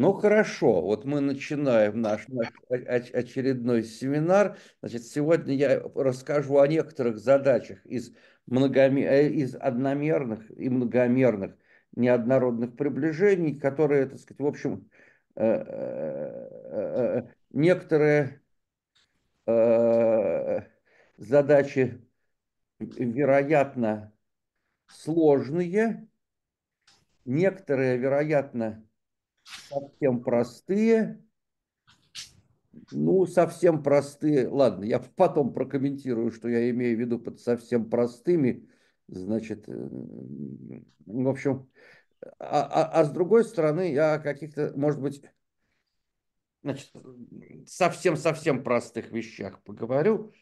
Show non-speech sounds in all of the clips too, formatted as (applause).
Ну хорошо, вот мы начинаем наш, наш очередной семинар. Значит, сегодня я расскажу о некоторых задачах из, многомер... Э, из одномерных и многомерных неоднородных приближений, которые, так сказать, в общем, э, э, некоторые задачи, вероятно, сложные, некоторые, вероятно, совсем простые. Ну, совсем простые. Ладно, я потом прокомментирую, что я имею в виду под совсем простыми. Значит, э, в общем, а, а, а с другой стороны, я каких-то, может быть, значит, совсем-совсем простых вещах поговорю.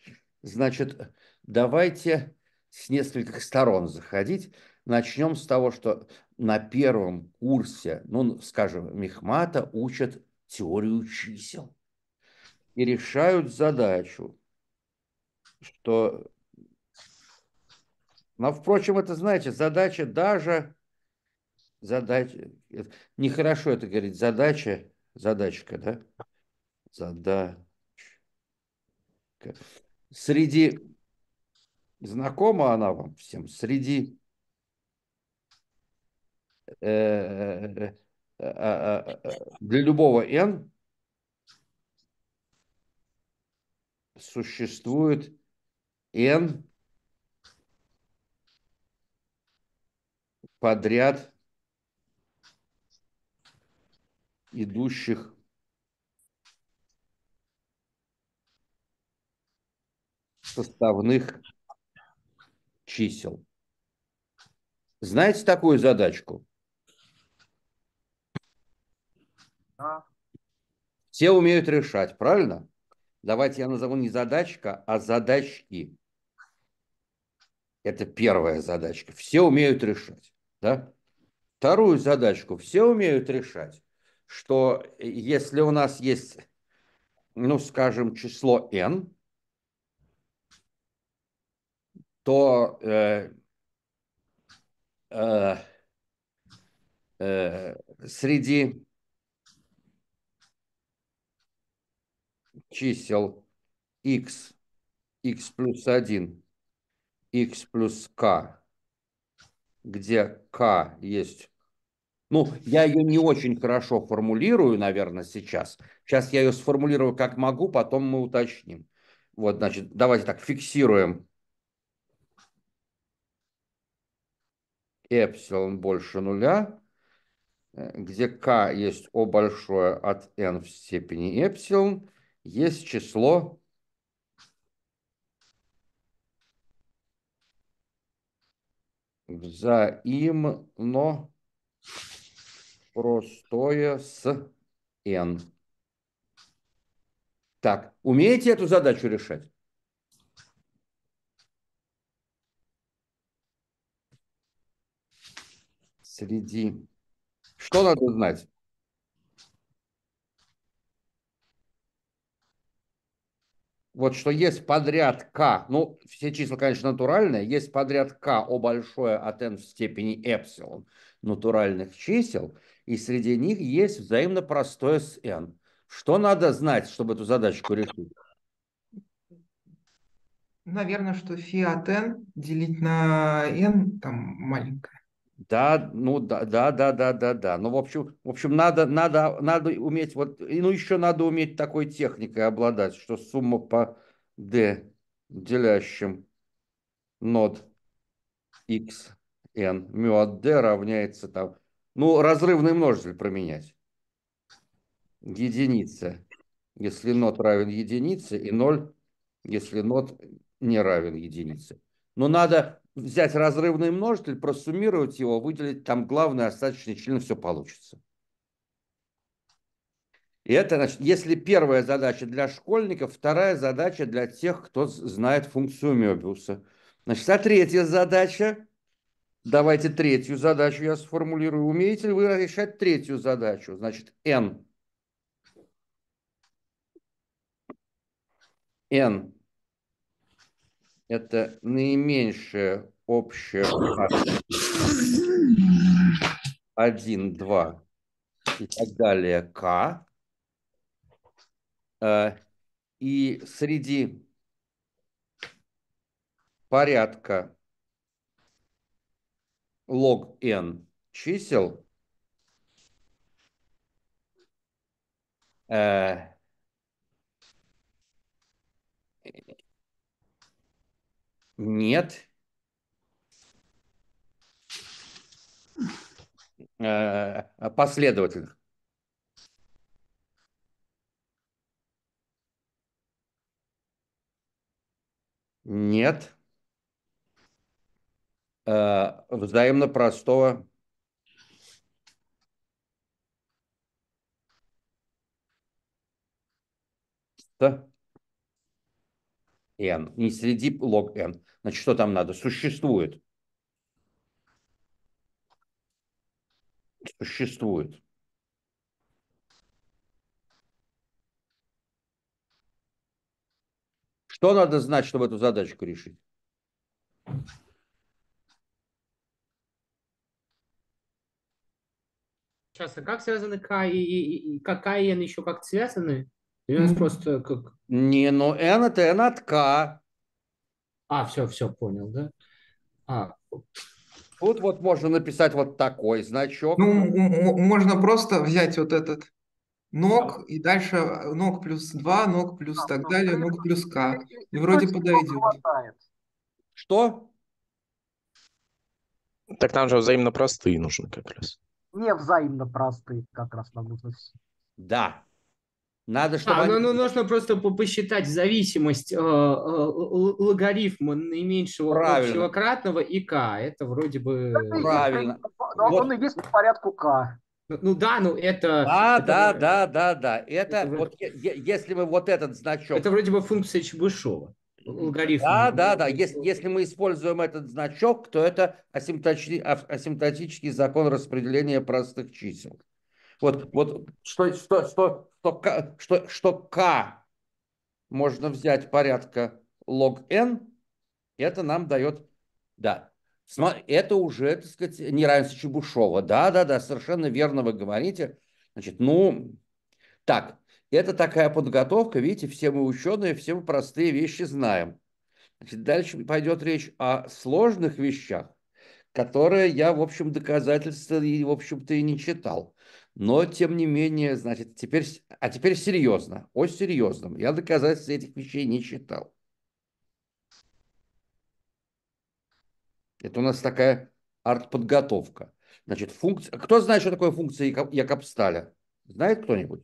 Значит, давайте с нескольких сторон заходить. Начнем с того, что на первом курсе, ну, скажем, Мехмата учат теорию чисел и решают задачу, что... Но, впрочем, это, знаете, задача даже... Задача... Нехорошо это говорить. Задача... Задачка, да? Задачка. Среди... Знакома она вам всем? Среди Э, э, э, для любого n существует n подряд идущих составных чисел. Знаете такую задачку? Все умеют решать, правильно? Давайте я назову не задачка, а задачки. Это первая задачка. Все умеют решать. Да? Вторую задачку все умеют решать, что если у нас есть, ну, скажем, число n, то э, э, э, среди чисел x, x плюс 1, x плюс k, где k есть... Ну, я ее не очень хорошо формулирую, наверное, сейчас. Сейчас я ее сформулирую как могу, потом мы уточним. Вот, значит, давайте так, фиксируем. Эпсилон больше нуля э, где k есть O большое от n в степени эпсилон, есть число взаимно простое с n. Так, умеете эту задачу решать? Среди. Что надо знать? вот что есть подряд К, ну, все числа, конечно, натуральные, есть подряд К, О большое от n в степени эпсилон натуральных чисел, и среди них есть взаимно простое с n. Что надо знать, чтобы эту задачку решить? Наверное, что фи от n делить на n там маленькое. Да, ну да, да, да, да, да, да. Ну, в общем, в общем, надо, надо, надо уметь, вот, ну еще надо уметь такой техникой обладать, что сумма по d делящим нод x n μ от d равняется там, ну, разрывный множитель променять. Единица, если нот равен единице, и ноль, если нот не равен единице. Но надо взять разрывный множитель, просуммировать его, выделить там главный остаточный член, все получится. И это, значит, если первая задача для школьников, вторая задача для тех, кто знает функцию Мебиуса. Значит, а третья задача, давайте третью задачу я сформулирую. Умеете ли вы решать третью задачу? Значит, n. n это наименьшее общее один два и так далее К. Э, и среди порядка лог n чисел э, Нет. Э, а Последовательных. Нет. Э, взаимно простого. Да. n, не среди лог n. Значит, что там надо? Существует. Существует. Что надо знать, чтобы эту задачку решить? Сейчас, а как связаны К и, и, и какая н еще как связаны? у нас просто как... Не, ну н это н от К. А, все, все, понял, да? А. Тут вот можно написать вот такой значок. Ну, можно просто взять вот этот ног и дальше а, ног плюс 2, ног плюс так далее, ног плюс к. И вроде подойдет. Что? Так нам же взаимно простые нужны как раз. Не взаимно простые как раз нам нужны. Да, надо, а, чтобы... А, ну, ну, нужно просто посчитать зависимость э, э, логарифма наименьшего Правильно. общего кратного и к. Это вроде бы... Ну, Правильно. Но ну, вот. он и есть по порядку k. Ну, ну да, ну это... Да, это, да, да, да, да. Это, это вот вроде... если мы вот этот значок... Это вроде бы функция Чебышева. Логарифм. Да, да, да. Если, если мы используем этот значок, то это асимптотический, асимптотический закон распределения простых чисел. Вот, вот что, что, что, что, что, что k можно взять порядка лог n, это нам дает, да, это уже, так сказать, неравенство Чебушова. Да, да, да, совершенно верно вы говорите. Значит, ну, так, это такая подготовка, видите, все мы ученые, все мы простые вещи знаем. Значит, дальше пойдет речь о сложных вещах, которые я, в общем, доказательства, и, в общем-то, и не читал. Но, тем не менее, значит, теперь... А теперь серьезно, о серьезном. Я доказательств этих вещей не читал. Это у нас такая арт подготовка. Значит, функция... Кто знает, что такое функция Якобсталя? Знает кто-нибудь?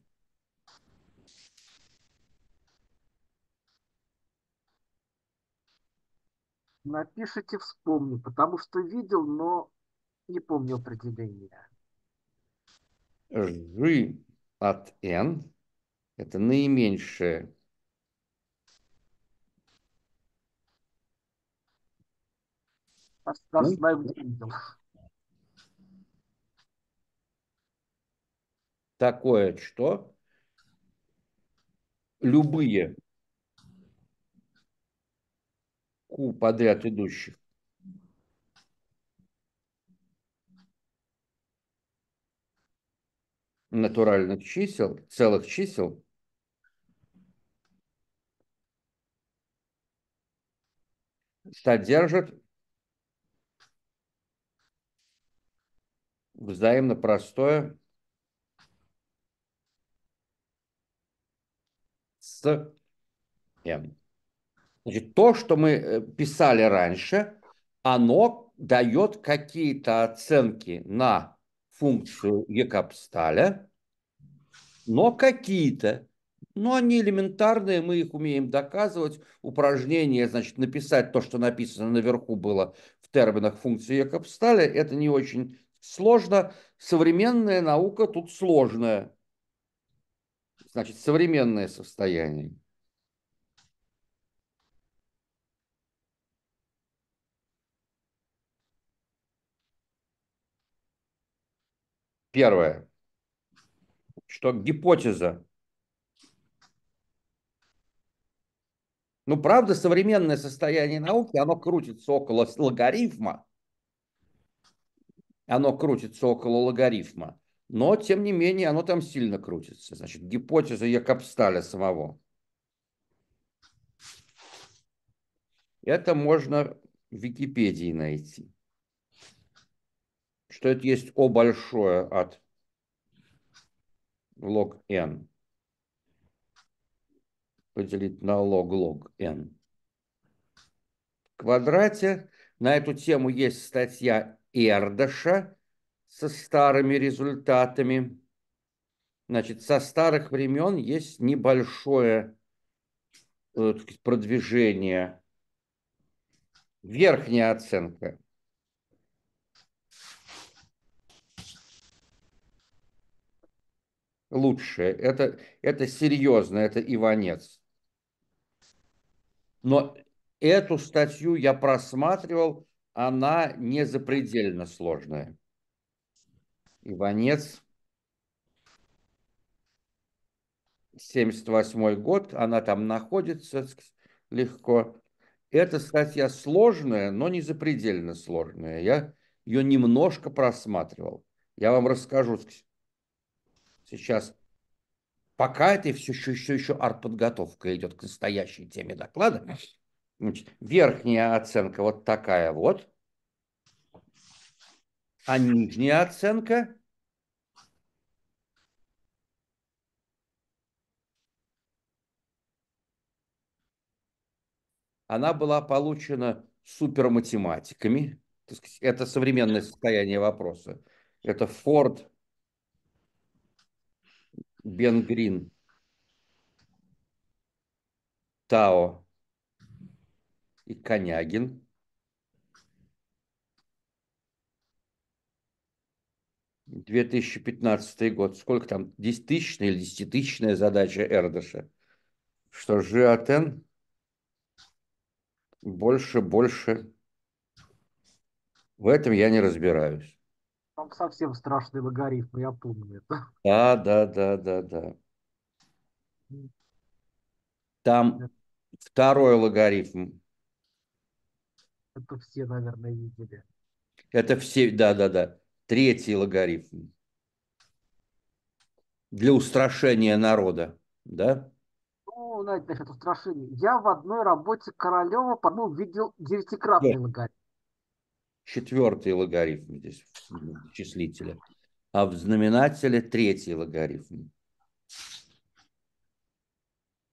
Напишите, вспомню, потому что видел, но не помню определения g от n – это наименьшее Такое, что любые Q подряд идущих натуральных чисел, целых чисел, содержит взаимно простое с m. Значит, то, что мы э, писали раньше, оно дает какие-то оценки на функцию Екапсталя, но какие-то, но они элементарные, мы их умеем доказывать. Упражнение, значит, написать то, что написано наверху было в терминах функции Екапсталя, это не очень сложно. Современная наука тут сложная. Значит, современное состояние. Первое, что гипотеза. Ну, правда, современное состояние науки, оно крутится около логарифма. Оно крутится около логарифма. Но, тем не менее, оно там сильно крутится. Значит, гипотеза Якобсталя самого. Это можно в Википедии найти что это есть О большое от лог n. Поделить на лог лог n. В квадрате на эту тему есть статья Эрдаша со старыми результатами. Значит, со старых времен есть небольшое э, продвижение. Верхняя оценка лучшее. Это, это серьезно, это Иванец. Но эту статью я просматривал, она не запредельно сложная. Иванец, 78 год, она там находится легко. Эта статья сложная, но не запредельно сложная. Я ее немножко просматривал. Я вам расскажу сейчас пока это все еще, еще, еще артподготовка идет к настоящей теме доклада. Значит, верхняя оценка вот такая вот, а нижняя оценка она была получена суперматематиками. Это современное состояние вопроса. Это Форд, Бенгрин, Тао и Конягин. Две тысячи пятнадцатый год. Сколько там? Десятитысячная или десятитысячная задача Эрдыша? Что ЖАТН больше, больше. В этом я не разбираюсь. Там совсем страшный логарифм, я помню это. Да, да, да, да, да. Там второй логарифм. Это все, наверное, видели. Это все, да, да, да. Третий логарифм. Для устрашения народа, да? Ну, знаете, насчет устрашения. Я в одной работе Королева, по-моему, видел девятикратный логарифм четвертый логарифм здесь в числителе, а в знаменателе третий логарифм.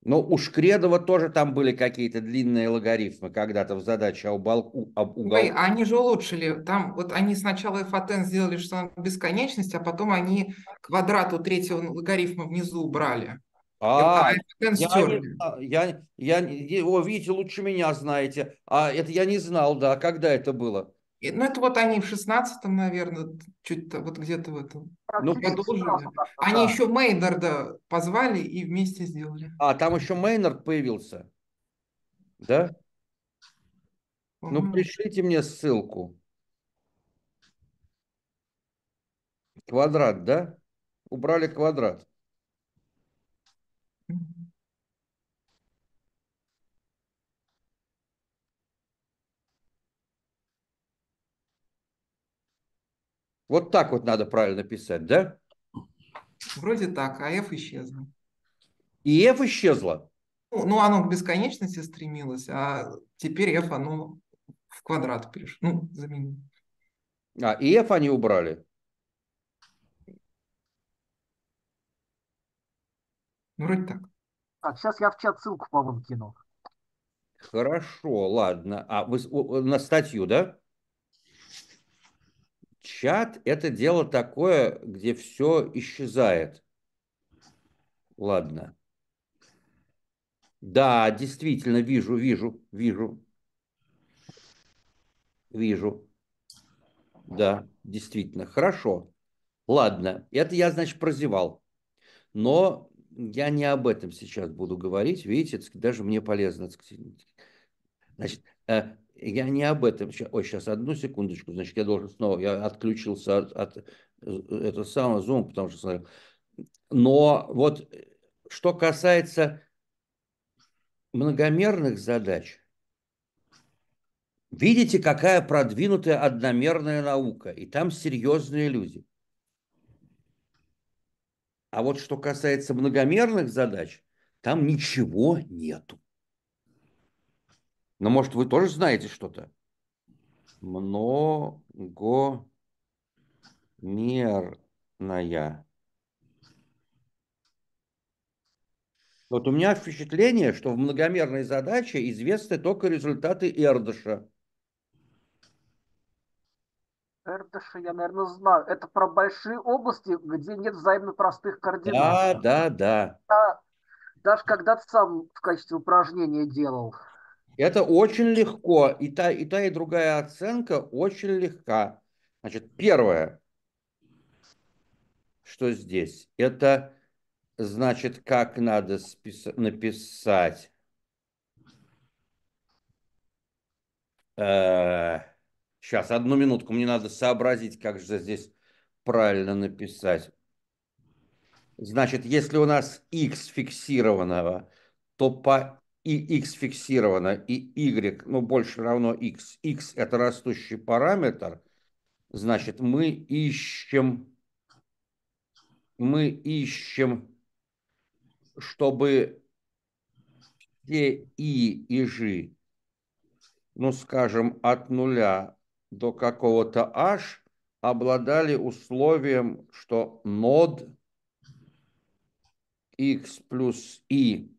Но у Шкредова тоже там были какие-то длинные логарифмы когда-то в задаче об, угол... об уголке. Ой, они же улучшили. Там вот они сначала f сделали, что она бесконечность, а потом они квадрату третьего логарифма внизу убрали. А, я, я, я, я, о, видите, лучше меня знаете. А это я не знал, да, когда это было. И, ну, это вот они в 16-м, наверное, чуть-то вот где-то в этом. А, ну, продолжили. Они да. еще Мейнарда позвали и вместе сделали. А, там еще Мейнард появился. Да? Ну, пришлите мне ссылку. Квадрат, да? Убрали квадрат. Вот так вот надо правильно писать, да? Вроде так, а f исчезла. И f исчезла? Ну, ну оно к бесконечности стремилось, а теперь f оно в квадрат перешло. Ну, заменили. А, и f они убрали? Ну, вроде так. Так, сейчас я в чат ссылку, по-моему, кину. Хорошо, ладно. А вы на статью, да? Чат – это дело такое, где все исчезает. Ладно. Да, действительно, вижу, вижу, вижу. Вижу. Да, действительно. Хорошо. Ладно, это я, значит, прозевал. Но я не об этом сейчас буду говорить. Видите, даже мне полезно. Значит, э, я не об этом. Ой, сейчас одну секундочку. Значит, я должен снова. Я отключился от, от э, этого самого Zoom, потому что смотрел. Но вот э, что касается многомерных задач, видите, какая продвинутая одномерная наука, и там серьезные люди. А вот что касается многомерных задач, там ничего нету. Но, может, вы тоже знаете что-то? Многомерная. Вот у меня впечатление, что в многомерной задаче известны только результаты Эрдыша. Эрдыша я, наверное, знаю. Это про большие области, где нет взаимно простых координат. Да, да, да. Я даже когда-то сам в качестве упражнения делал. Это очень легко, и та, и та, и другая оценка очень легка. Значит, первое, что здесь, это значит, как надо спис- написать Сейчас, э, одну минутку, мне надо сообразить, как же здесь правильно написать. Значит, если у нас x фиксированного, то по и x фиксировано, и y, ну, больше равно x. x – это растущий параметр, значит, мы ищем, мы ищем, чтобы все и и g, ну, скажем, от нуля до какого-то h обладали условием, что нод x плюс i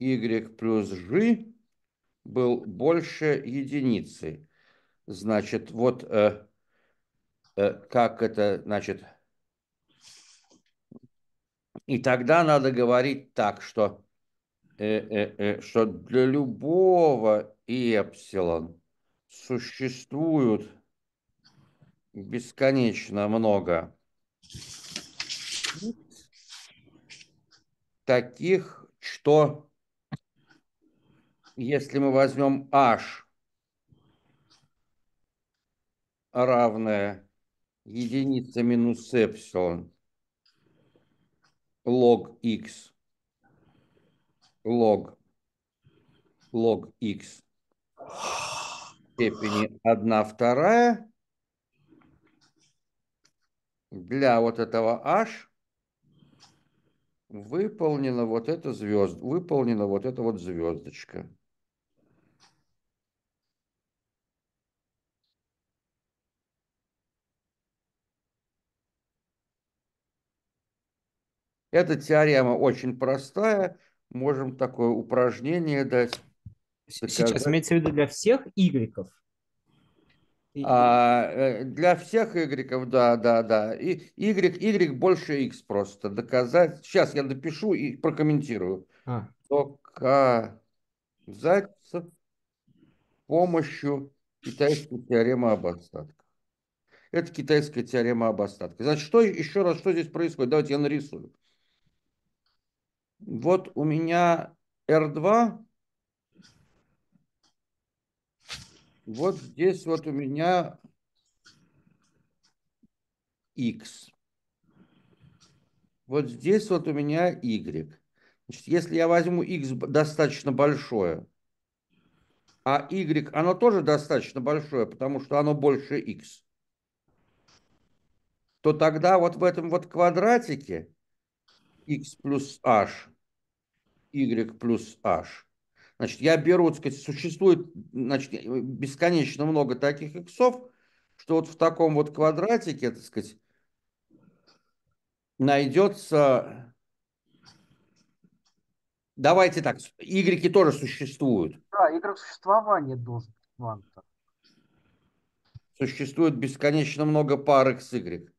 y плюс g был больше единицы. Значит, вот э, э, как это, значит, и тогда надо говорить так, что, э, э, э, что для любого эпсилон существуют бесконечно много таких, что если мы возьмем h равное единица минус эпсилон лог x лог лог x степени 1 вторая для вот этого h выполнена вот эта звезд, выполнена вот эта вот звездочка. Эта теорема очень простая. Можем такое упражнение дать. Доказать. Сейчас имеется в виду для всех y. А, э, для всех y, да, да, да. И y, y больше x просто. Доказать. Сейчас я напишу и прокомментирую. А. Доказать с помощью китайской теоремы об остатках. Это китайская теорема об остатках. Значит, что еще раз, что здесь происходит? Давайте я нарисую. Вот у меня R2. Вот здесь вот у меня X. Вот здесь вот у меня Y. Значит, если я возьму X достаточно большое, а Y, оно тоже достаточно большое, потому что оно больше X, то тогда вот в этом вот квадратике X плюс H y плюс h. Значит, я беру, так сказать, существует значит, бесконечно много таких иксов, что вот в таком вот квадратике, так сказать, найдется... Давайте так, y тоже существуют. Да, y существование должен быть кванта. Существует бесконечно много пар x, y.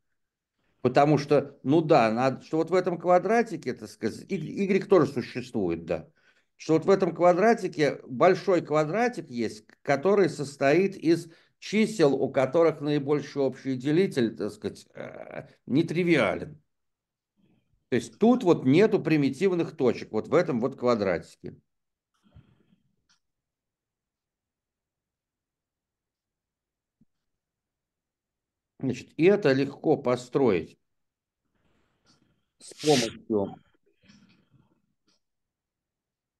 Потому что, ну да, надо, что вот в этом квадратике, это сказать, y тоже существует, да. Что вот в этом квадратике большой квадратик есть, который состоит из чисел, у которых наибольший общий делитель, так сказать, э, нетривиален. То есть тут вот нету примитивных точек, вот в этом вот квадратике. Значит, и это легко построить с помощью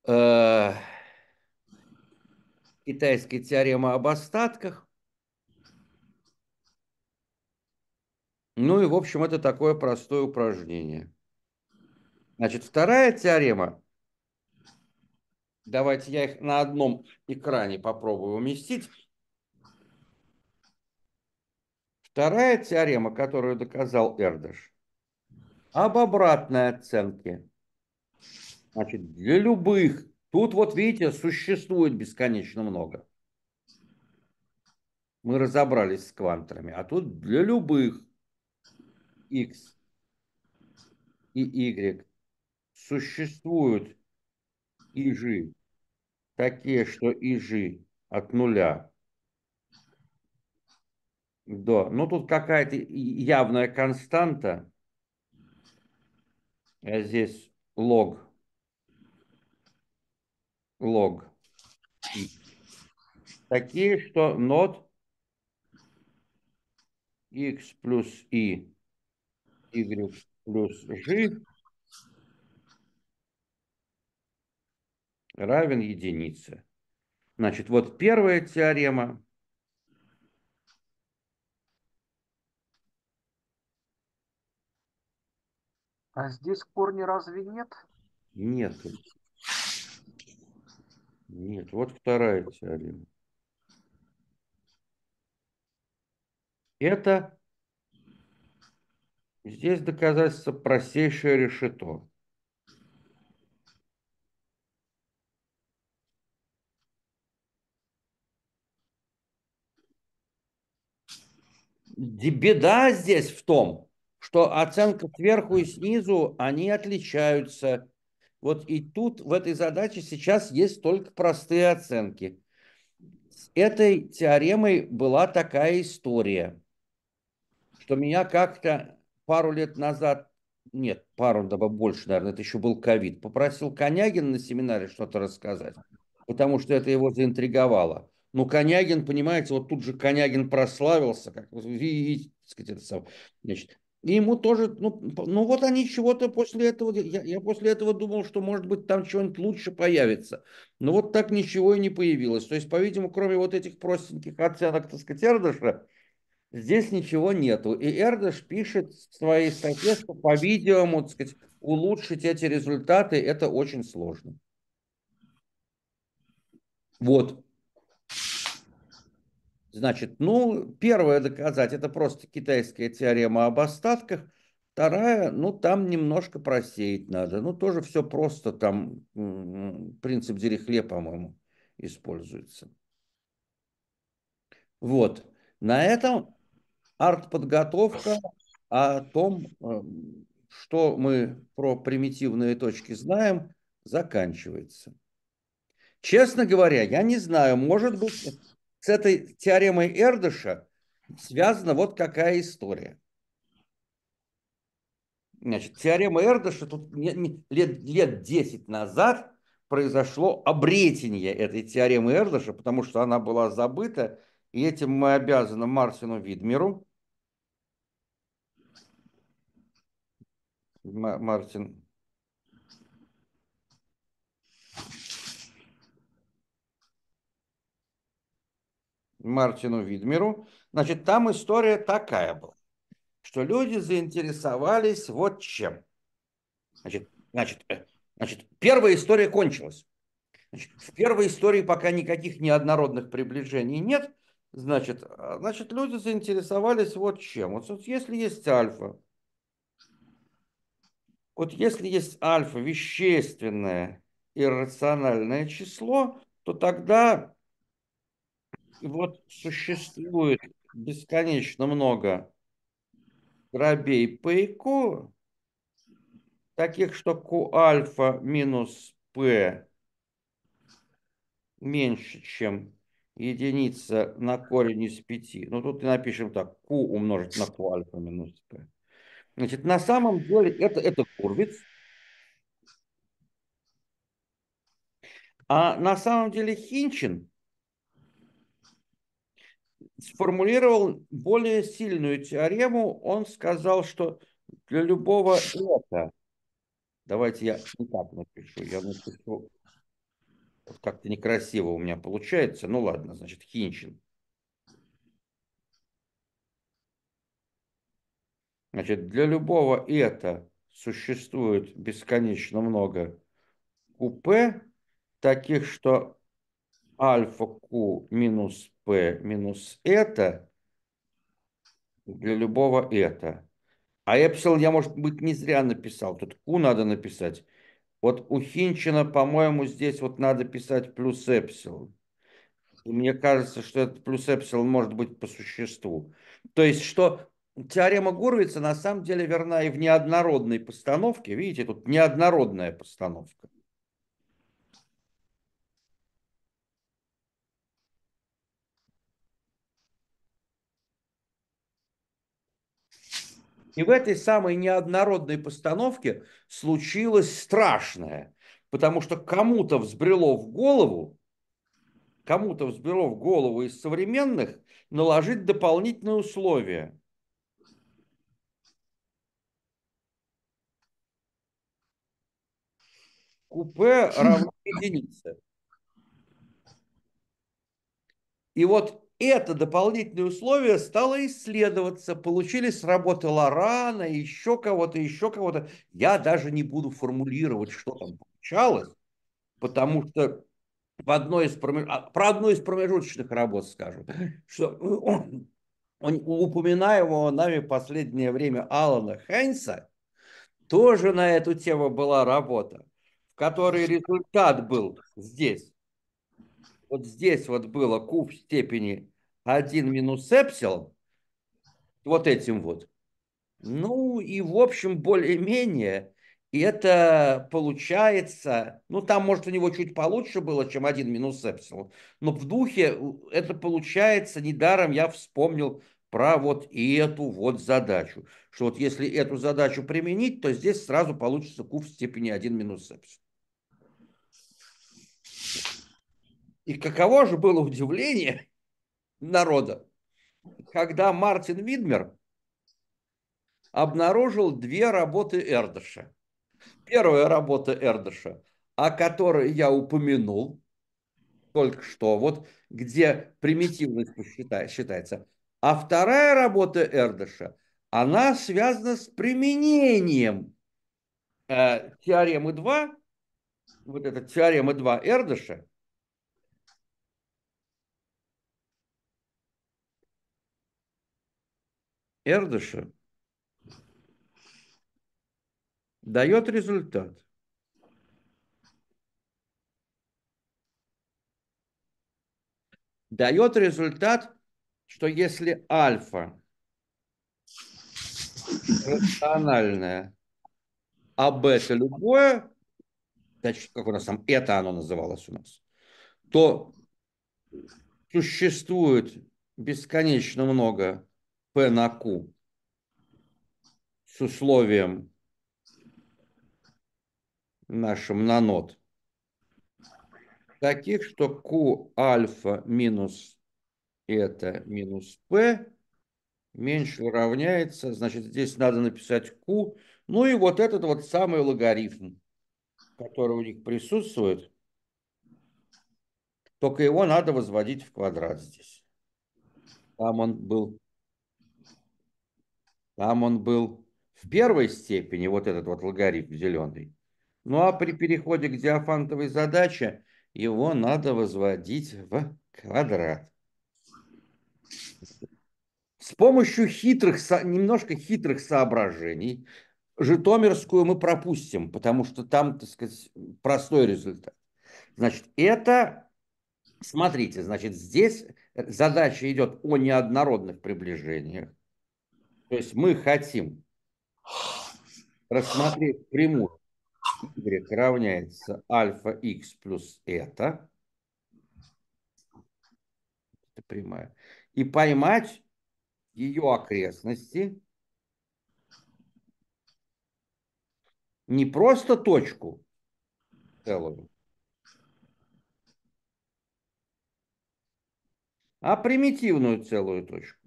э, китайской теоремы об остатках. Ну и, в общем, это такое простое упражнение. Значит, вторая теорема. Давайте я их на одном экране попробую уместить. Вторая теорема, которую доказал Эрдыш, об обратной оценке. Значит, для любых. Тут вот видите, существует бесконечно много. Мы разобрались с квантерами. А тут для любых x и y существуют и такие, что и от нуля да, ну тут какая-то явная константа. А здесь лог. Лог. Такие, что нот x плюс и y плюс g равен единице. Значит, вот первая теорема А здесь корни разве нет? Нет. Нет, вот вторая теорема. Это здесь доказательство простейшее решето. Беда здесь в том, что оценка сверху и снизу, они отличаются. Вот и тут в этой задаче сейчас есть только простые оценки. С этой теоремой была такая история, что меня как-то пару лет назад, нет, пару, да больше, наверное, это еще был ковид, попросил Конягин на семинаре что-то рассказать, потому что это его заинтриговало. Но ну, Конягин, понимаете, вот тут же Конягин прославился, как и, и, сказать, это значит, и ему тоже, ну, ну вот они чего-то после этого, я, я после этого думал, что может быть там чего-нибудь лучше появится. Но вот так ничего и не появилось. То есть, по-видимому, кроме вот этих простеньких оценок, так сказать, Эрдыша, здесь ничего нету. И Эрдыш пишет в своей статье, что, по-видимому, так сказать, улучшить эти результаты, это очень сложно. Вот. Значит, ну, первое доказать, это просто китайская теорема об остатках. Вторая, ну, там немножко просеять надо. Ну, тоже все просто, там принцип Дирихле, по-моему, используется. Вот. На этом арт-подготовка о том, эм, что мы про примитивные точки знаем, заканчивается. Честно говоря, я не знаю, может быть, с этой теоремой Эрдыша связана вот какая история. Значит, теорема Эрдыша тут не, не, лет, лет 10 назад произошло обретение этой теоремы Эрдыша, потому что она была забыта, и этим мы обязаны Марсину Видмеру. Мартин Мартину Видмеру. Значит, там история такая была, что люди заинтересовались вот чем. Значит, значит, э, значит первая история кончилась. Значит, в первой истории пока никаких неоднородных приближений нет. Значит, а, значит, люди заинтересовались вот чем. Вот, вот если есть альфа, вот если есть альфа вещественное иррациональное число, то тогда вот существует бесконечно много грабей по ИКО, таких, что Q альфа минус P меньше, чем единица на корень из 5. Ну, тут и напишем так, Q умножить на Q альфа минус P. Значит, на самом деле это, это курвиц. А на самом деле Хинчин сформулировал более сильную теорему. Он сказал, что для любого это, давайте я не так напишу, я напишу как-то некрасиво у меня получается. Ну ладно, значит, Хинчин. Значит, для любого это существует бесконечно много купе, таких, что альфа Q минус P минус это для любого это. А эпсилон я, может быть, не зря написал. Тут Q надо написать. Вот у Хинчина, по-моему, здесь вот надо писать плюс эпсилон. И мне кажется, что этот плюс эпсилон может быть по существу. То есть, что теорема Гурвица на самом деле верна и в неоднородной постановке. Видите, тут неоднородная постановка. И в этой самой неоднородной постановке случилось страшное, потому что кому-то взбрело в голову, кому-то взбрело в голову из современных наложить дополнительные условия. Купе равно (laughs) единице. И вот это дополнительное условие стало исследоваться. Получились работы Лорана, еще кого-то, еще кого-то. Я даже не буду формулировать, что там получалось, потому что в одной из промеж... А, про одну из промежуточных работ скажу, что он, он, упоминаемого нами последнее время Алана Хейнса, тоже на эту тему была работа, в которой результат был здесь. Вот здесь вот было Q в степени 1 минус эпсилон, вот этим вот. Ну и в общем более-менее и это получается, ну там может у него чуть получше было, чем 1 минус эпсилон, но в духе это получается, недаром я вспомнил про вот и эту вот задачу, что вот если эту задачу применить, то здесь сразу получится куб в степени 1 минус эпсилон. И каково же было удивление, народа, когда Мартин Видмер обнаружил две работы Эрдыша. Первая работа Эрдыша, о которой я упомянул только что, вот где примитивность считается. А вторая работа Эрдыша, она связана с применением э, теоремы 2, вот эта теорема 2 Эрдыша, Эрдыша дает результат. Дает результат, что если альфа рациональное, а бета любое, значит, как у нас там, это оно называлось у нас, то существует бесконечно много P на Q с условием нашим на нот, таких, что Q альфа минус это минус P меньше равняется, значит, здесь надо написать Q, ну и вот этот вот самый логарифм, который у них присутствует, только его надо возводить в квадрат здесь. Там он был там он был в первой степени, вот этот вот логарифм зеленый. Ну а при переходе к диафантовой задаче его надо возводить в квадрат. С помощью хитрых, немножко хитрых соображений Житомирскую мы пропустим, потому что там, так сказать, простой результат. Значит, это, смотрите, значит, здесь задача идет о неоднородных приближениях. То есть мы хотим рассмотреть прямую y равняется альфа x плюс это. Это прямая. И поймать ее окрестности не просто точку целую, а примитивную целую точку.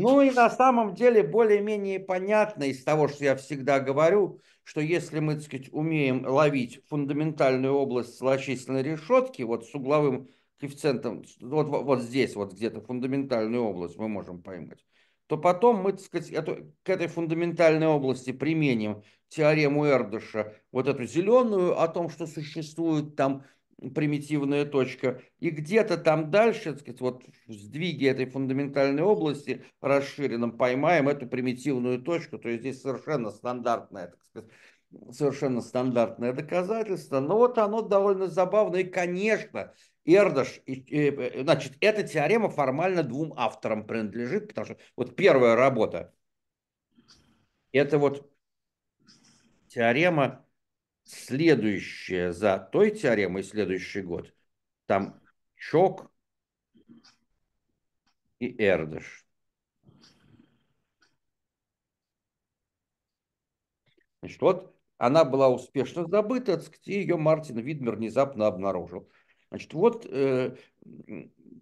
Ну и на самом деле более-менее понятно из того, что я всегда говорю, что если мы, так сказать, умеем ловить фундаментальную область злочисленной решетки, вот с угловым коэффициентом, вот, вот здесь вот где-то фундаментальную область мы можем поймать, то потом мы, так сказать, эту, к этой фундаментальной области применим теорему Эрдыша, вот эту зеленую о том, что существует там примитивная точка, и где-то там дальше, так сказать, вот в сдвиге этой фундаментальной области расширенном поймаем эту примитивную точку, то есть здесь совершенно стандартное, так сказать, совершенно стандартное доказательство, но вот оно довольно забавно, и, конечно, Эрдош, э, э, значит, эта теорема формально двум авторам принадлежит, потому что вот первая работа, это вот теорема следующее за той теоремой, следующий год, там Чок и Эрдыш. Значит, вот она была успешно забыта, так и ее Мартин Видмер внезапно обнаружил. Значит, вот, э,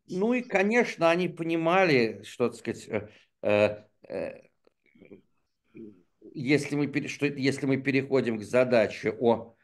ну и, конечно, они понимали, что, так сказать, э, э, э если мы, что, если мы переходим к задаче о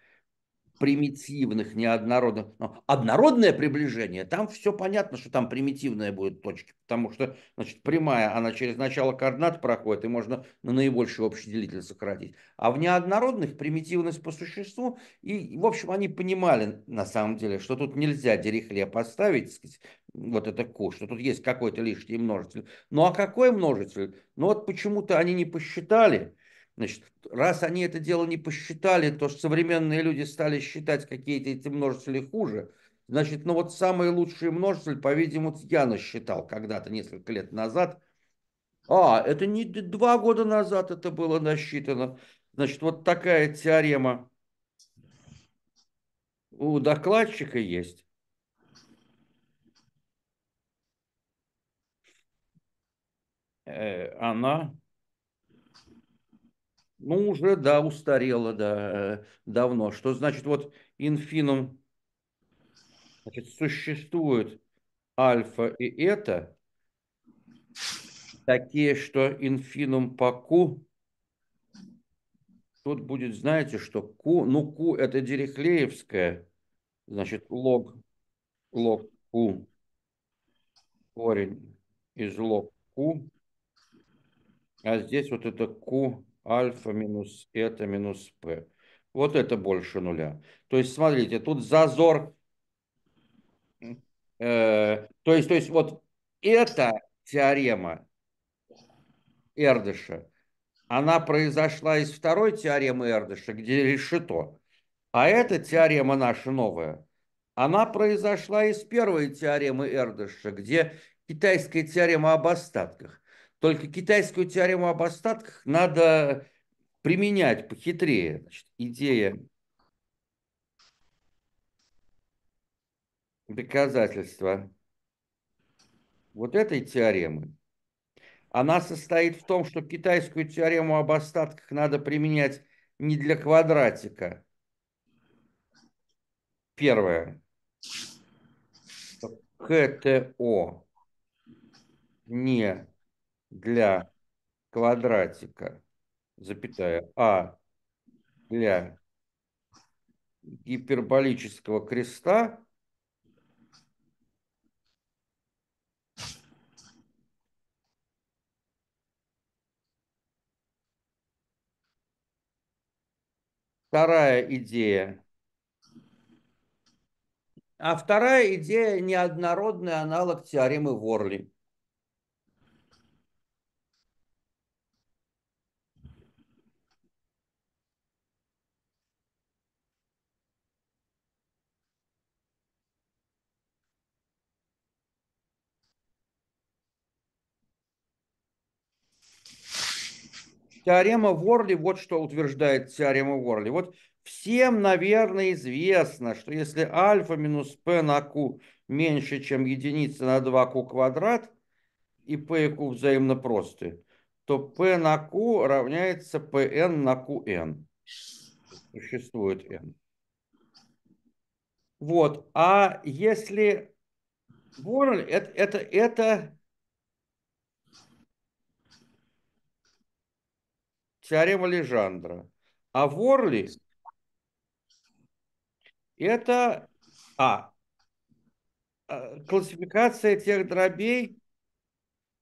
примитивных, неоднородных. Но однородное приближение, там все понятно, что там примитивные будут точки, потому что значит, прямая, она через начало координат проходит, и можно на наибольший общий делитель сократить. А в неоднородных примитивность по существу, и, в общем, они понимали, на самом деле, что тут нельзя дерихле поставить, сказать, вот это Q, что тут есть какой-то лишний множитель. Ну а какой множитель? Ну вот почему-то они не посчитали, Значит, раз они это дело не посчитали, то что современные люди стали считать какие-то эти множители хуже, значит, ну вот самый лучший множитель, по-видимому, я насчитал когда-то несколько лет назад. А, это не два года назад это было насчитано. Значит, вот такая теорема у докладчика есть. Э, она ну, уже, да, устарела, да, э, давно. Что значит вот инфинум значит, существует альфа и это, такие, что инфинум по Q, тут будет, знаете, что Q, ну Q это Дирихлеевская, значит, лог, лог Q, корень из лог Q, а здесь вот это Q альфа минус это минус p. Вот это больше нуля. То есть, смотрите, тут зазор. Э, то есть, то есть, вот эта теорема Эрдыша, она произошла из второй теоремы Эрдыша, где решето. А эта теорема наша новая, она произошла из первой теоремы Эрдыша, где китайская теорема об остатках. Только китайскую теорему об остатках надо применять похитрее. Значит, идея доказательства вот этой теоремы, она состоит в том, что китайскую теорему об остатках надо применять не для квадратика. Первое. КТО не для квадратика, запятая, а для гиперболического креста Вторая идея. А вторая идея неоднородный аналог теоремы Ворли. Теорема Ворли, вот что утверждает теорема Ворли. Вот всем, наверное, известно, что если альфа минус p на q меньше, чем единица на 2q квадрат, и p и q взаимно просты, то p на q равняется pn на qn. Существует n. Вот. А если Ворли, это, это, это теорема Лежандра. А Ворли это а, а, классификация тех дробей,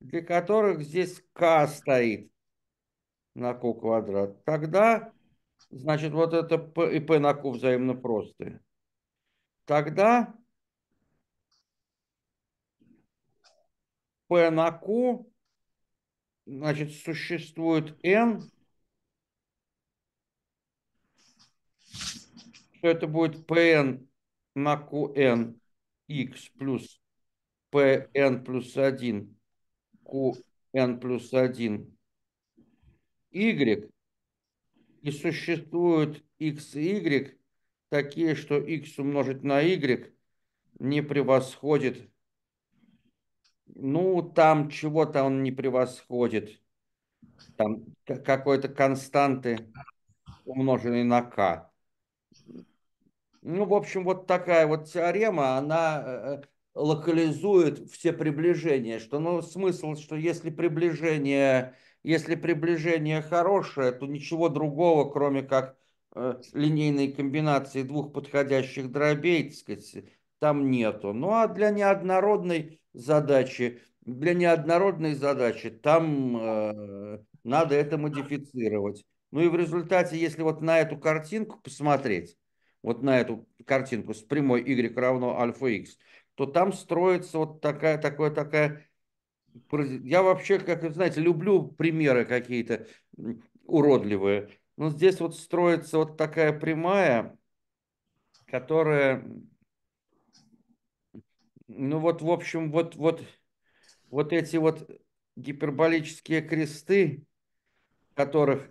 для которых здесь К стоит на Q квадрат. Тогда, значит, вот это P и P на Q взаимно простые. Тогда P на Q, значит, существует N что это будет Pn на Qnx плюс Pn плюс 1 Qn плюс 1 Y. И существуют X и Y такие, что X умножить на Y не превосходит. Ну, там чего-то он не превосходит. Там какой-то константы умноженной на k ну, в общем, вот такая вот теорема, она э, э, локализует все приближения, что, ну, смысл, что если приближение, если приближение хорошее, то ничего другого, кроме как э, линейной комбинации двух подходящих дробей, так сказать, там нету. Ну, а для неоднородной задачи, для неоднородной задачи там э, надо это модифицировать. Ну и в результате, если вот на эту картинку посмотреть, вот на эту картинку с прямой y равно альфа x, то там строится вот такая, такая, такая... Я вообще, как вы знаете, люблю примеры какие-то уродливые. Но здесь вот строится вот такая прямая, которая... Ну вот, в общем, вот, вот, вот эти вот гиперболические кресты, которых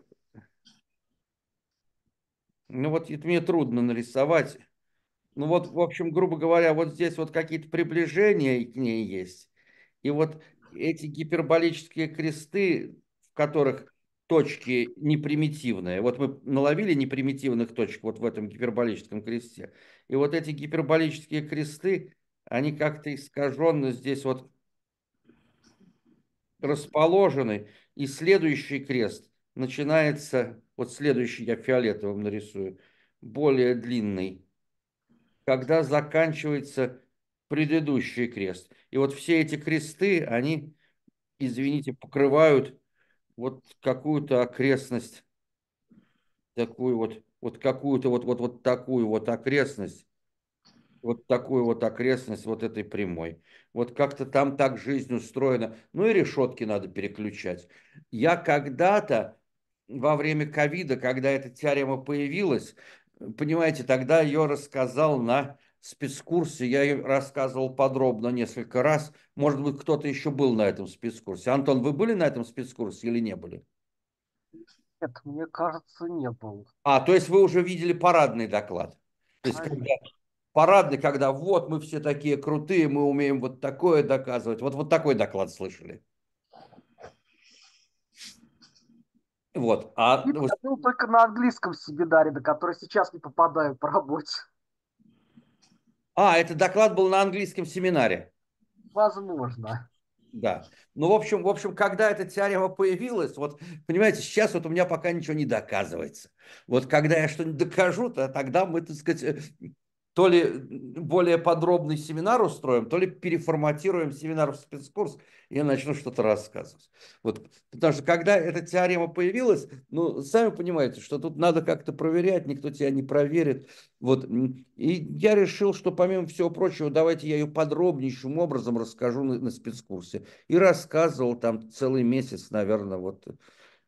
ну вот это мне трудно нарисовать. Ну вот, в общем, грубо говоря, вот здесь вот какие-то приближения к ней есть. И вот эти гиперболические кресты, в которых точки непримитивные. Вот мы наловили непримитивных точек вот в этом гиперболическом кресте. И вот эти гиперболические кресты, они как-то искаженно здесь вот расположены. И следующий крест начинается вот следующий я фиолетовым нарисую. Более длинный. Когда заканчивается предыдущий крест. И вот все эти кресты, они, извините, покрывают вот какую-то окрестность, такую вот, вот какую-то вот, вот, вот такую вот окрестность, вот такую вот окрестность вот этой прямой. Вот как-то там так жизнь устроена. Ну и решетки надо переключать. Я когда-то во время ковида, когда эта теорема появилась, понимаете, тогда ее рассказал на спецкурсе, я ее рассказывал подробно несколько раз, может быть, кто-то еще был на этом спецкурсе. Антон, вы были на этом спецкурсе или не были? Нет, мне кажется, не был. А, то есть вы уже видели парадный доклад? То есть, когда парадный, когда вот мы все такие крутые, мы умеем вот такое доказывать. Вот, вот такой доклад слышали. Вот. А... Ну, я был только на английском семинаре, на который сейчас не попадаю по работе. А, этот доклад был на английском семинаре. Возможно. Да. Ну, в общем, в общем, когда эта теорема появилась, вот, понимаете, сейчас вот у меня пока ничего не доказывается. Вот когда я что-нибудь докажу, то тогда мы, так сказать, э, то ли более подробный семинар устроим, то ли переформатируем семинар в спецкурс, и я начну что-то рассказывать. Вот. Потому что когда эта теорема появилась, ну, сами понимаете, что тут надо как-то проверять, никто тебя не проверит. Вот. И я решил, что помимо всего прочего, давайте я ее подробнейшим образом расскажу на, на спецкурсе. И рассказывал там целый месяц, наверное, вот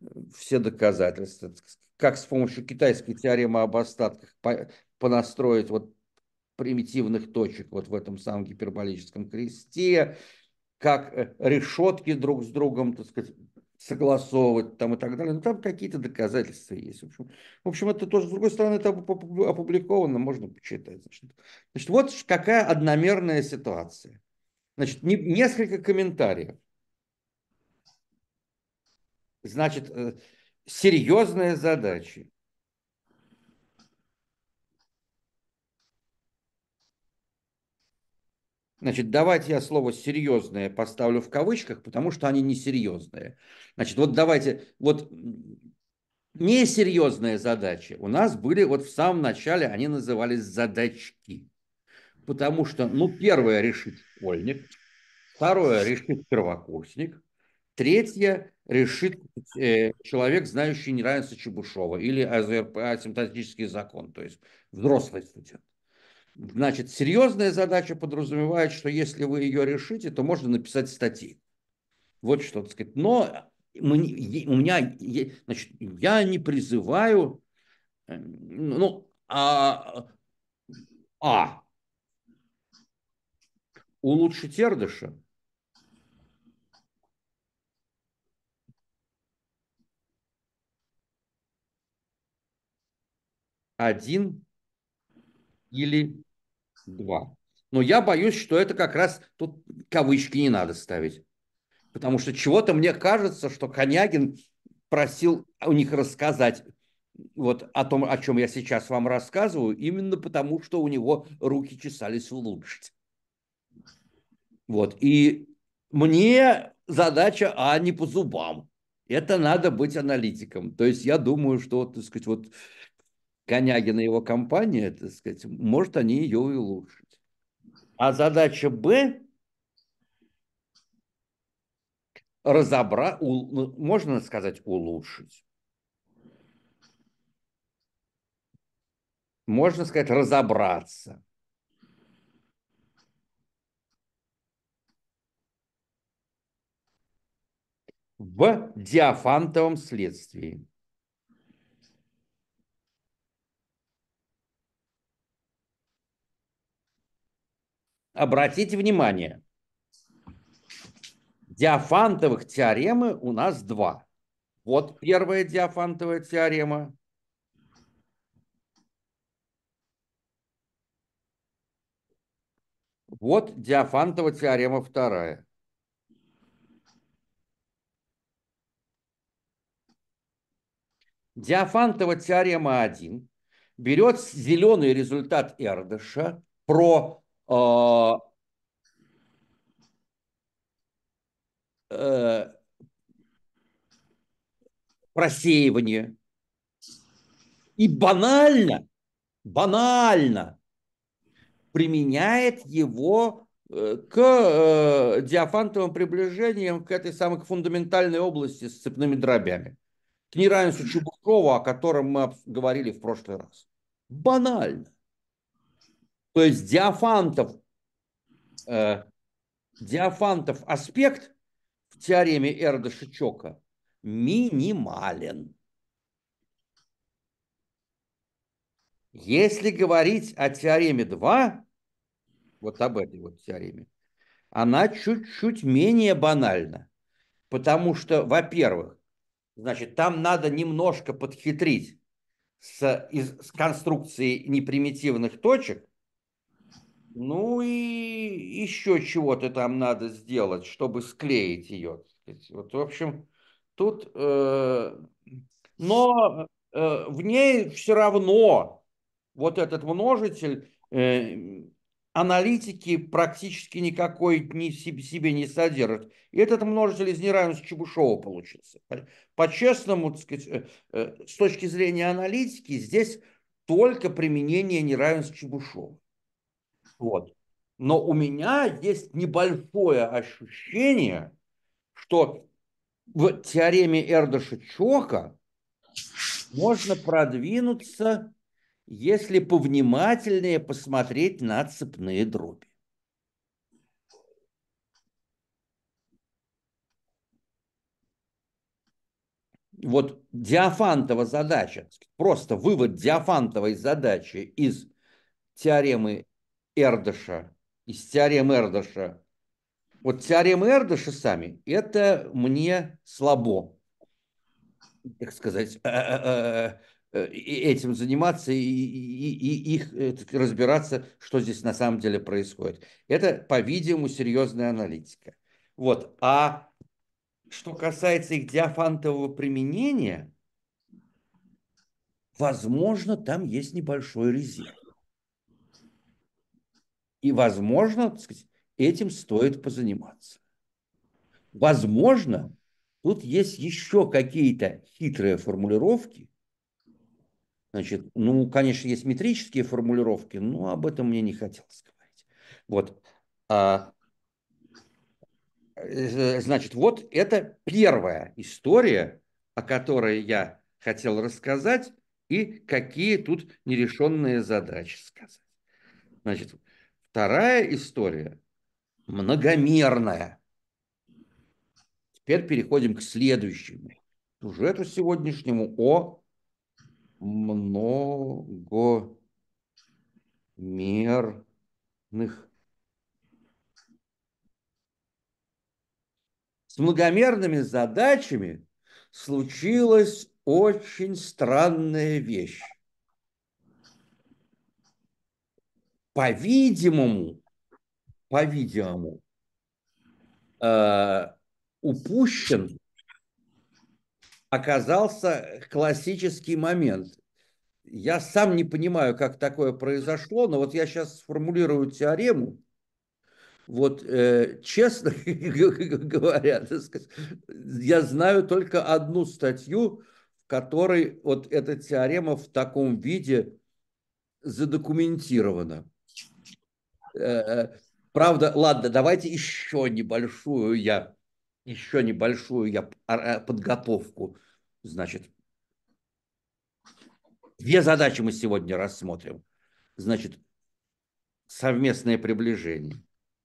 э, все доказательства, как с помощью китайской теоремы об остатках понастроить вот примитивных точек вот в этом самом гиперболическом кресте, как э, решетки друг с другом, так сказать, согласовывать там и так далее. Но ну, там какие-то доказательства есть. В общем, в общем, это тоже, с другой стороны, это опубликовано, можно почитать. Значит, значит вот какая одномерная ситуация. Значит, не, несколько комментариев. Значит, э, серьезная задача Значит, давайте я слово «серьезное» поставлю в кавычках, потому что они несерьезные. Значит, вот давайте, вот несерьезные задачи у нас были, вот в самом начале они назывались задачки. Потому что, ну, первое решить школьник, второе решить первокурсник, третье решит э, человек, знающий неравенство Чебушова или асимптотический а закон, то есть взрослый студент. Значит, серьезная задача подразумевает, что если вы ее решите, то можно написать статьи. Вот что, так сказать. Но мы, у меня, значит, я не призываю, э, ну, а, а улучшить Эрдыша. Один или два. Но я боюсь, что это как раз тут кавычки не надо ставить. Потому что чего-то мне кажется, что Конягин просил у них рассказать вот о том, о чем я сейчас вам рассказываю, именно потому, что у него руки чесались улучшить. Вот. И мне задача, а не по зубам. Это надо быть аналитиком. То есть я думаю, что, так сказать, вот Конягина и его компания, так сказать, может, они ее и улучшить. А задача Б разобра, у, ну, можно сказать, улучшить. Можно сказать, разобраться. в диафантовом следствии. обратите внимание, диафантовых теоремы у нас два. Вот первая диафантовая теорема. Вот диафантова теорема вторая. Диафантова теорема 1 берет зеленый результат Эрдыша про а, э, просеивание. И банально, банально применяет его э, к э, диафантовым приближениям к этой самой фундаментальной области с цепными дробями. К неравенству Чебуркова, о котором мы говорили в прошлый раз. Банально. То есть диафантов, э, диафантов аспект в теореме Эрдоша Чока минимален. Если говорить о теореме 2, вот об этой вот теореме, она чуть-чуть менее банальна. Потому что, во-первых, значит, там надо немножко подхитрить с, из, с конструкцией непримитивных точек, ну и еще чего-то там надо сделать, чтобы склеить ее. Вот, в общем, тут... Э, но э, в ней все равно вот этот множитель э, аналитики практически никакой ни себе не содержит. И этот множитель из неравенства Чебушова получился. По-честному, сказать, э, э, с точки зрения аналитики, здесь только применение неравенства Чебушова вот. Но у меня есть небольшое ощущение, что в теореме Эрдоша Чока можно продвинуться, если повнимательнее посмотреть на цепные дроби. Вот диафантова задача, просто вывод диафантовой задачи из теоремы Эрдыша, из теорем Эрдыша. Вот теоремы Эрдыша сами, это мне слабо, так сказать, э, э, э, этим заниматься и, и, и их разбираться, что здесь на самом деле происходит. Это, по-видимому, серьезная аналитика. Вот. А что касается их диафантового применения, возможно, там есть небольшой резерв. И, возможно, сказать, этим стоит позаниматься. Возможно, тут есть еще какие-то хитрые формулировки. Значит, ну, конечно, есть метрические формулировки, но об этом мне не хотелось говорить. Вот. А, э, значит, вот это первая история, о которой я хотел рассказать, и какие тут нерешенные задачи сказать. Значит, Вторая история многомерная. Теперь переходим к следующему сюжету сегодняшнему о многомерных. С многомерными задачами случилась очень странная вещь. по-видимому, по-видимому, э, упущен оказался классический момент. Я сам не понимаю, как такое произошло, но вот я сейчас сформулирую теорему. Вот э, честно (laughs) говоря, сказать, я знаю только одну статью, в которой вот эта теорема в таком виде задокументирована. Э, правда, ладно, давайте еще небольшую я, еще небольшую я а, а, подготовку. Значит, две задачи мы сегодня рассмотрим. Значит, совместное приближение.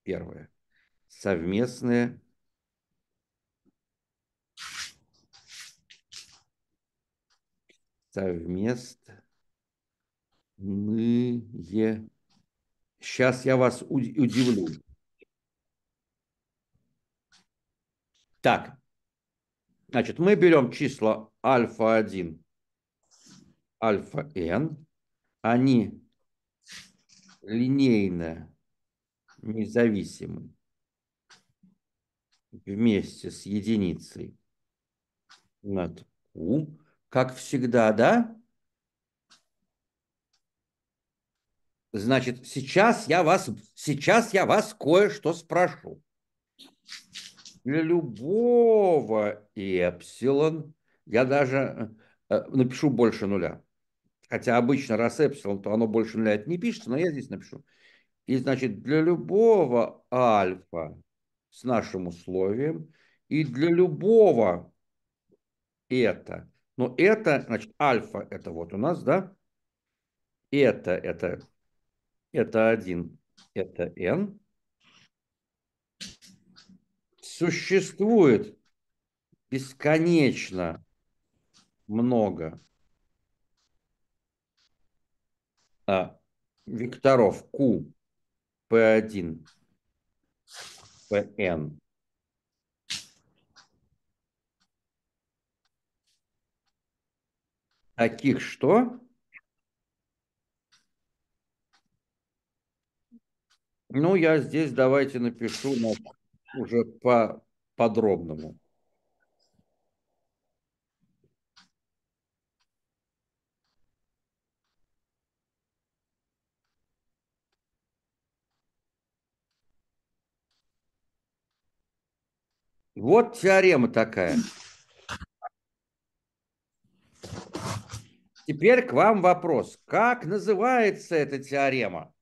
Первое. Совместное совместные Сейчас я вас удивлю. Так, значит, мы берем числа альфа-1, альфа-н. Они линейно независимы вместе с единицей над u, как всегда, да? Значит, сейчас я вас, сейчас я вас кое-что спрошу. Для любого эпсилон я даже э, э, напишу больше нуля. Хотя обычно раз эпсилон, то оно больше нуля это не пишется, но я здесь напишу. И значит, для любого альфа с нашим условием и для любого это. Но это, значит, альфа это вот у нас, да? Это, это это 1, это n. Существует бесконечно много а, векторов Q, P1, Pn. Таких что? Ну, я здесь давайте напишу но уже по подробному. Вот теорема такая. Теперь к вам вопрос. Как называется эта теорема?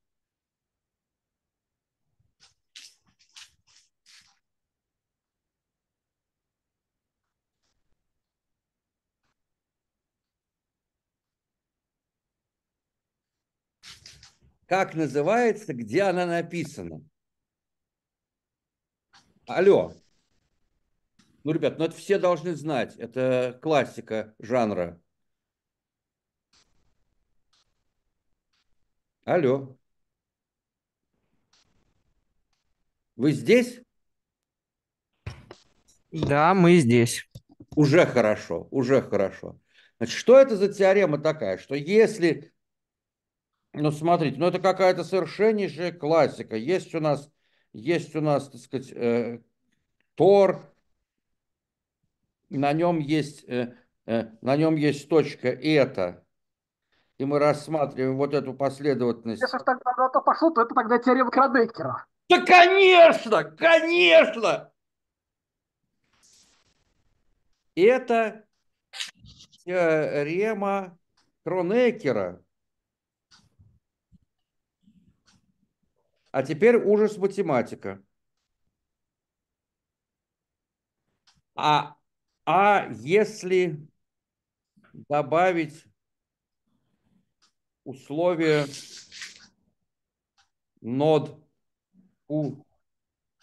как называется, где она написана. Алло. Ну, ребят, ну это все должны знать. Это классика жанра. Алло. Вы здесь? Да, мы здесь. Уже хорошо, уже хорошо. Значит, что это за теорема такая? Что если ну, смотрите, ну это какая-то совершеннейшая классика. Есть у нас, есть у нас, так сказать, э, Тор, на нем есть, э, э, на нем есть точка это, и мы рассматриваем вот эту последовательность. Если тогда на то пошло, то это тогда теорема Крадекера. Да, конечно, конечно! Это теорема Кронекера, А теперь ужас математика. А, а если добавить условие нод U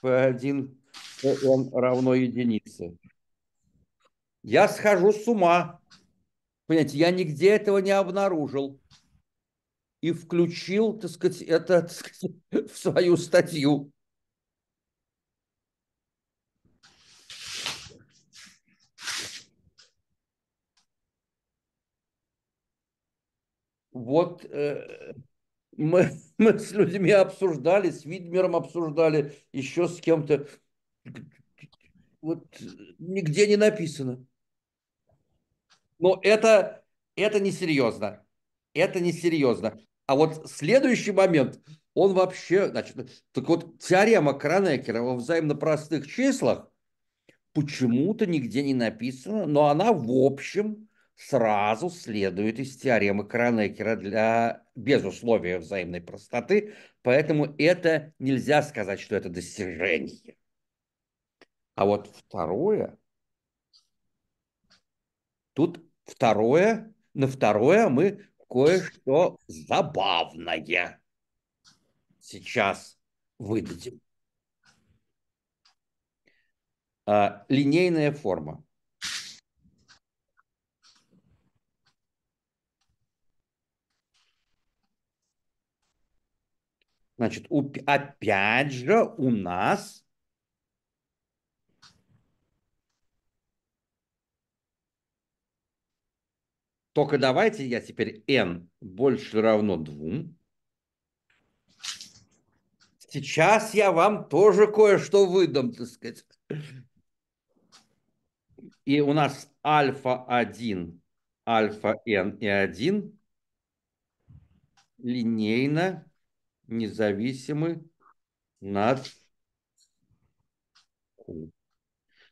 P1 Pn равно единице. Я схожу с ума. Понимаете, я нигде этого не обнаружил и включил, так сказать, это так сказать, (laughs) в свою статью. Вот э, мы, (laughs) мы с людьми обсуждали, с Видмером обсуждали, еще с кем-то. Вот э, нигде не написано. Но это, это несерьезно. Это несерьезно. А вот следующий момент, он вообще, значит, так вот теорема Кранекера во взаимно простых числах почему-то нигде не написана, но она в общем сразу следует из теоремы Кранекера для безусловия взаимной простоты, поэтому это нельзя сказать, что это достижение. А вот второе, тут второе, на второе мы кое-что забавное сейчас выдадим. А, линейная форма. Значит, опять же у нас Только давайте я теперь n больше равно 2. Сейчас я вам тоже кое-что выдам, так сказать. И у нас альфа 1, альфа n и 1 линейно независимы над Q.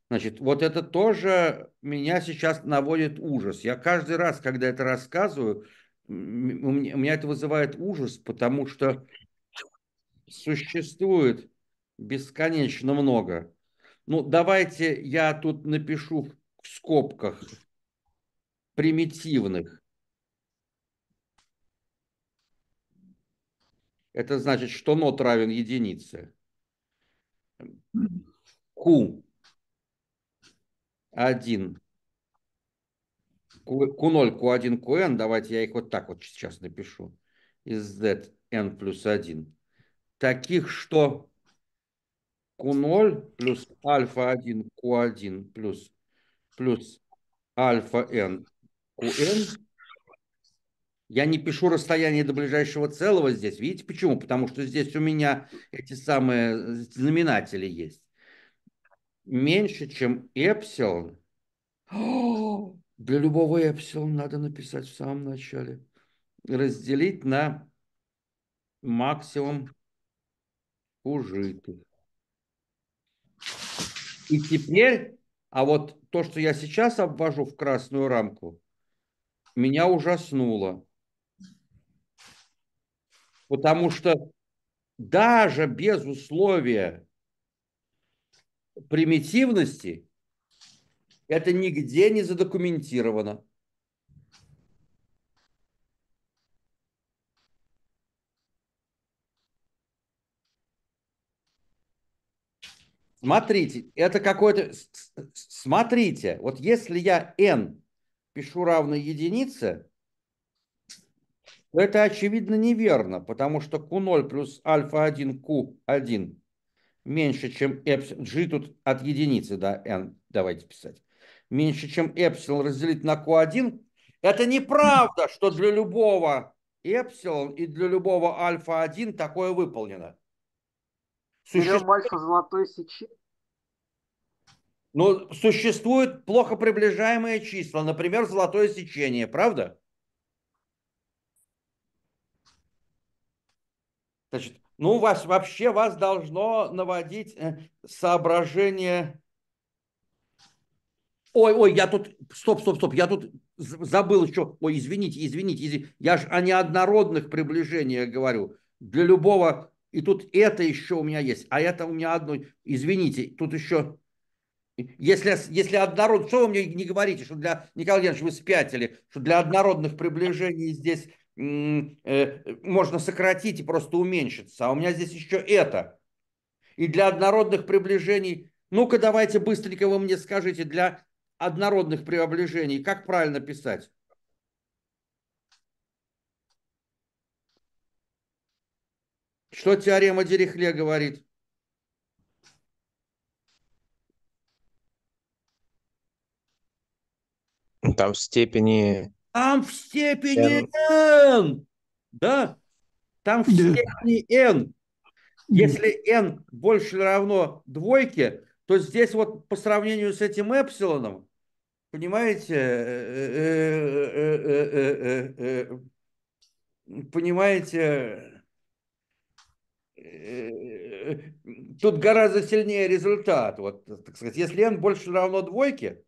Значит, вот это тоже меня сейчас наводит ужас. Я каждый раз, когда это рассказываю, у меня это вызывает ужас, потому что существует бесконечно много. Ну, давайте я тут напишу в скобках примитивных. Это значит, что нот равен единице. Q 1 Q0, Q1, Qn. Давайте я их вот так вот сейчас напишу. Из Z n плюс 1. Таких, что Q0 плюс альфа 1 Q1 плюс, плюс альфа n Qn. Я не пишу расстояние до ближайшего целого здесь. Видите почему? Потому что здесь у меня эти самые знаменатели есть меньше, чем эпсилон, для любого эпсилон надо написать в самом начале, разделить на максимум ужитых. И теперь, а вот то, что я сейчас обвожу в красную рамку, меня ужаснуло. Потому что даже без условия примитивности, это нигде не задокументировано. Смотрите, это какое-то... Смотрите, вот если я n пишу равно единице, то это очевидно неверно, потому что q0 плюс альфа 1 q1 меньше, чем эпсилон, g тут от единицы до n, давайте писать, меньше, чем эпсилон разделить на q1, это неправда, что для любого эпсилон и для любого альфа-1 такое выполнено. Существует... Берем золотой сечи? Ну, существуют плохо приближаемые числа, например, золотое сечение, правда? Значит, ну, вас, вообще вас должно наводить э, соображение... Ой, ой, я тут... Стоп, стоп, стоп, я тут забыл еще... Ой, извините, извините, извините. я же о неоднородных приближениях говорю. Для любого... И тут это еще у меня есть, а это у меня одно... Извините, тут еще... Если, если однород, что вы мне не говорите, что для, Николая, Леонидович, вы спятили, что для однородных приближений здесь Э, можно сократить и просто уменьшиться. А у меня здесь еще это. И для однородных приближений, ну-ка давайте быстренько вы мне скажите, для однородных приближений, как правильно писать? Что теорема Дирихле говорит? Там степени там в степени n. n. Да? Там в да. степени n. Если n больше или равно двойке, то здесь вот по сравнению с этим эпсилоном, понимаете, э, э, э, понимаете, тут гораздо сильнее результат. Вот, так сказать, если n больше равно двойке,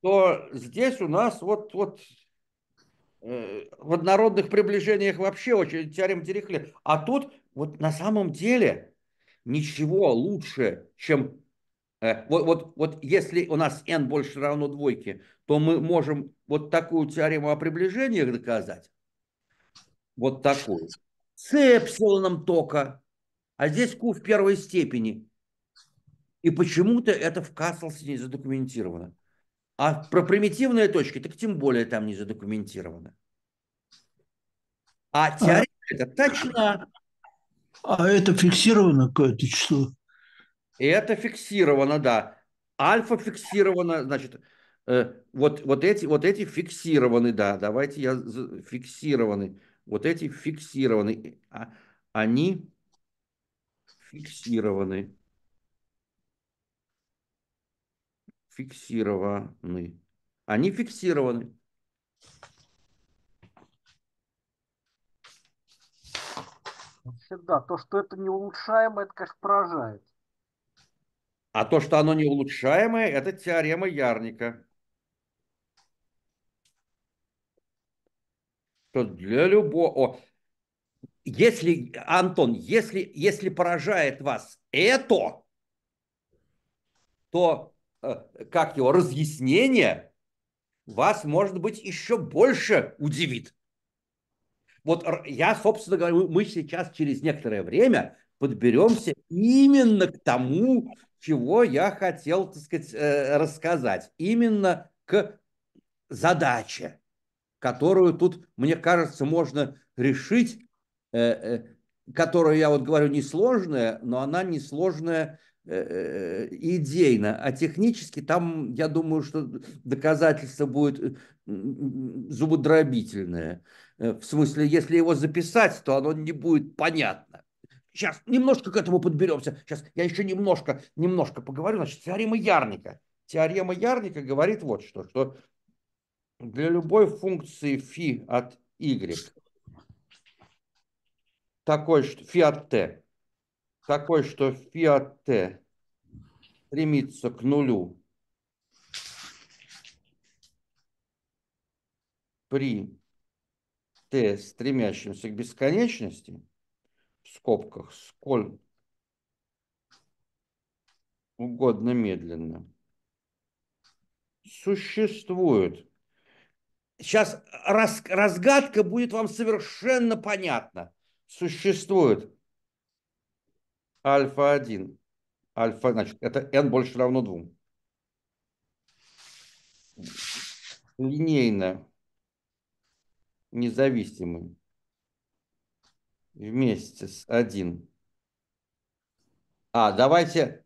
то здесь у нас вот, вот э, в однородных приближениях вообще очень теорем Дирихля. А тут вот на самом деле ничего лучше, чем э, вот, вот, вот если у нас n больше равно двойке, то мы можем вот такую теорему о приближениях доказать. Вот такую. С эпсилоном тока. А здесь q в первой степени. И почему-то это в Каслсе не задокументировано. А про примитивные точки, так тем более там не задокументировано. А, а теория а, это точно. А это фиксировано какое-то число? И это фиксировано, да. Альфа фиксировано, значит, э, вот, вот, эти, вот эти фиксированы, да, давайте я фиксированы. Вот эти фиксированы, а, они фиксированы. фиксированы. Они фиксированы. Всегда. То, что это не улучшаемое, это, конечно, поражает. А то, что оно не улучшаемое, это теорема Ярника. Что для любого... Если, Антон, если, если поражает вас это, то Э, как его, разъяснение вас, может быть, еще больше удивит. Вот я, собственно говоря, мы сейчас через некоторое время подберемся именно к тому, чего я хотел, так сказать, э, рассказать. Именно к задаче, которую тут, мне кажется, можно решить, э, которую я вот говорю несложная, но она несложная Э, э, э, идейно, а технически там, я думаю, что доказательство будет зубодробительное. В смысле, если его записать, то оно не будет понятно. Сейчас немножко к этому подберемся. Сейчас я еще немножко, немножко поговорю. Значит, теорема Ярника. Теорема Ярника говорит вот что, что для любой функции фи от y такой, что фи от t такой, что фиат Т стремится к нулю при Т, стремящемся к бесконечности, в скобках, сколь угодно медленно, существует. Сейчас разгадка будет вам совершенно понятна. Существует альфа-1. Альфа, значит, это n больше равно 2. Линейно независимый вместе с 1. А, давайте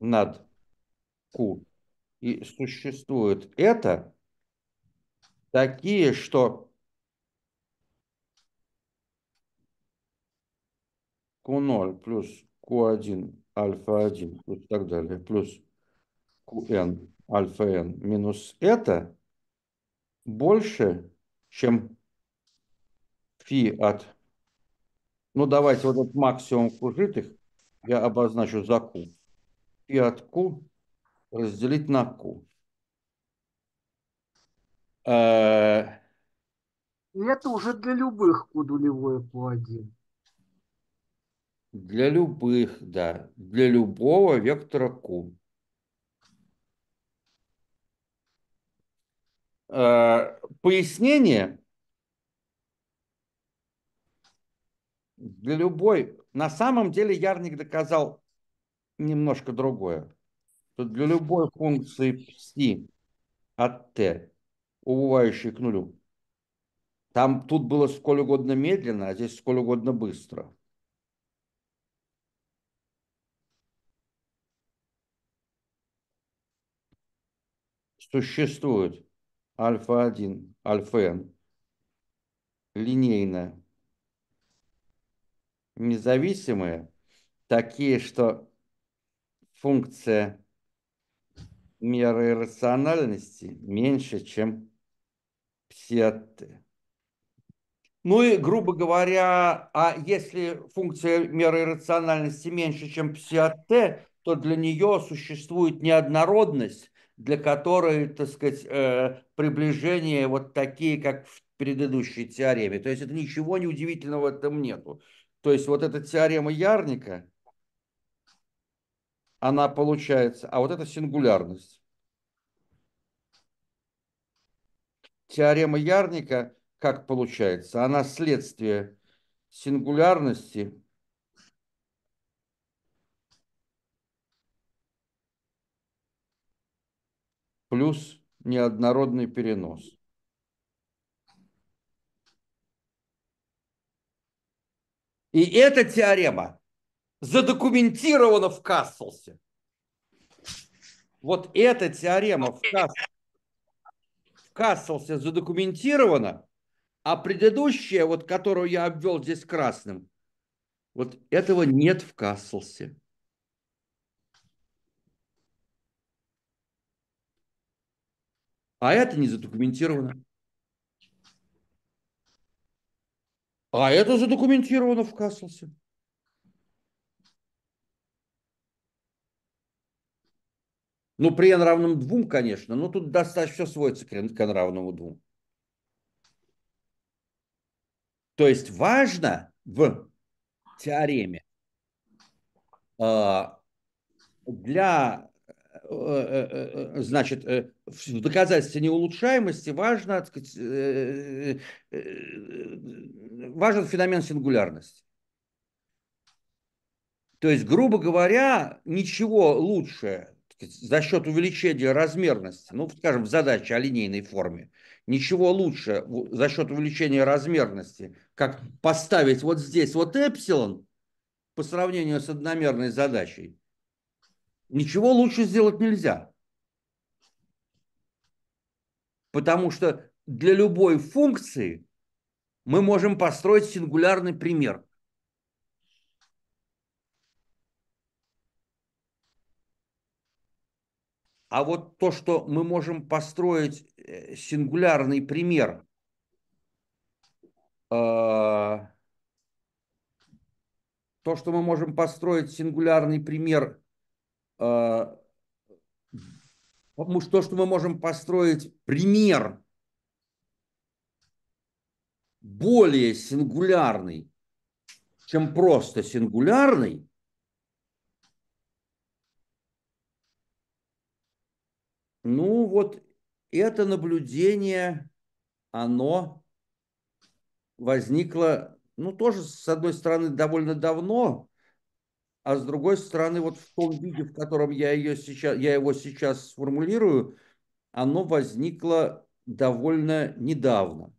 над Q. И существует это такие, что Q0 плюс Q1 альфа 1 и так далее, плюс Qn альфа n минус это больше, чем фи от... Ну, давайте вот этот максимум кужитых я обозначу за Q. Фи от Q разделить на Q. Э... Это уже для любых Q нулевое Q1. Для любых, да, для любого вектора Q. А, пояснение для любой... На самом деле Ярник доказал немножко другое. Что для любой функции пси от t, убывающей к нулю, там тут было сколь угодно медленно, а здесь сколь угодно быстро. существует альфа-1, альфа-n линейно независимые, такие, что функция меры рациональности меньше, чем пси t. Ну и, грубо говоря, а если функция меры рациональности меньше, чем пси t, то для нее существует неоднородность, для которой, так сказать, э, приближение вот такие, как в предыдущей теореме. То есть это ничего не удивительного в этом нету. То есть вот эта теорема Ярника, она получается, а вот эта сингулярность. Теорема Ярника, как получается, она следствие сингулярности плюс неоднородный перенос. И эта теорема задокументирована в Касселсе. Вот эта теорема в, Кас... в Касселсе задокументирована, а предыдущая, вот которую я обвел здесь красным, вот этого нет в Касселсе. А это не задокументировано. А это задокументировано в Каслсе. Ну, при n равном 2, конечно, но тут достаточно все сводится к n равному 2. То есть важно в теореме а, для Э, э, э, значит, в доказательстве неулучшаемости важно, так сказать, важен феномен сингулярности. То есть, грубо говоря, ничего лучше сказать, за счет увеличения размерности, ну, скажем, в задаче о линейной форме, ничего лучше за счет увеличения размерности, как поставить вот здесь вот эпсилон по сравнению с одномерной задачей, Ничего лучше сделать нельзя. Потому что для любой функции мы можем построить сингулярный пример. А вот то, что мы можем построить э, сингулярный пример э, то, что мы можем построить сингулярный пример а, потому что то, что мы можем построить пример более сингулярный, чем просто сингулярный, ну вот это наблюдение, оно возникло, ну тоже с одной стороны довольно давно, а с другой стороны, вот в том виде, в котором я, ее сейчас, я его сейчас сформулирую, оно возникло довольно недавно.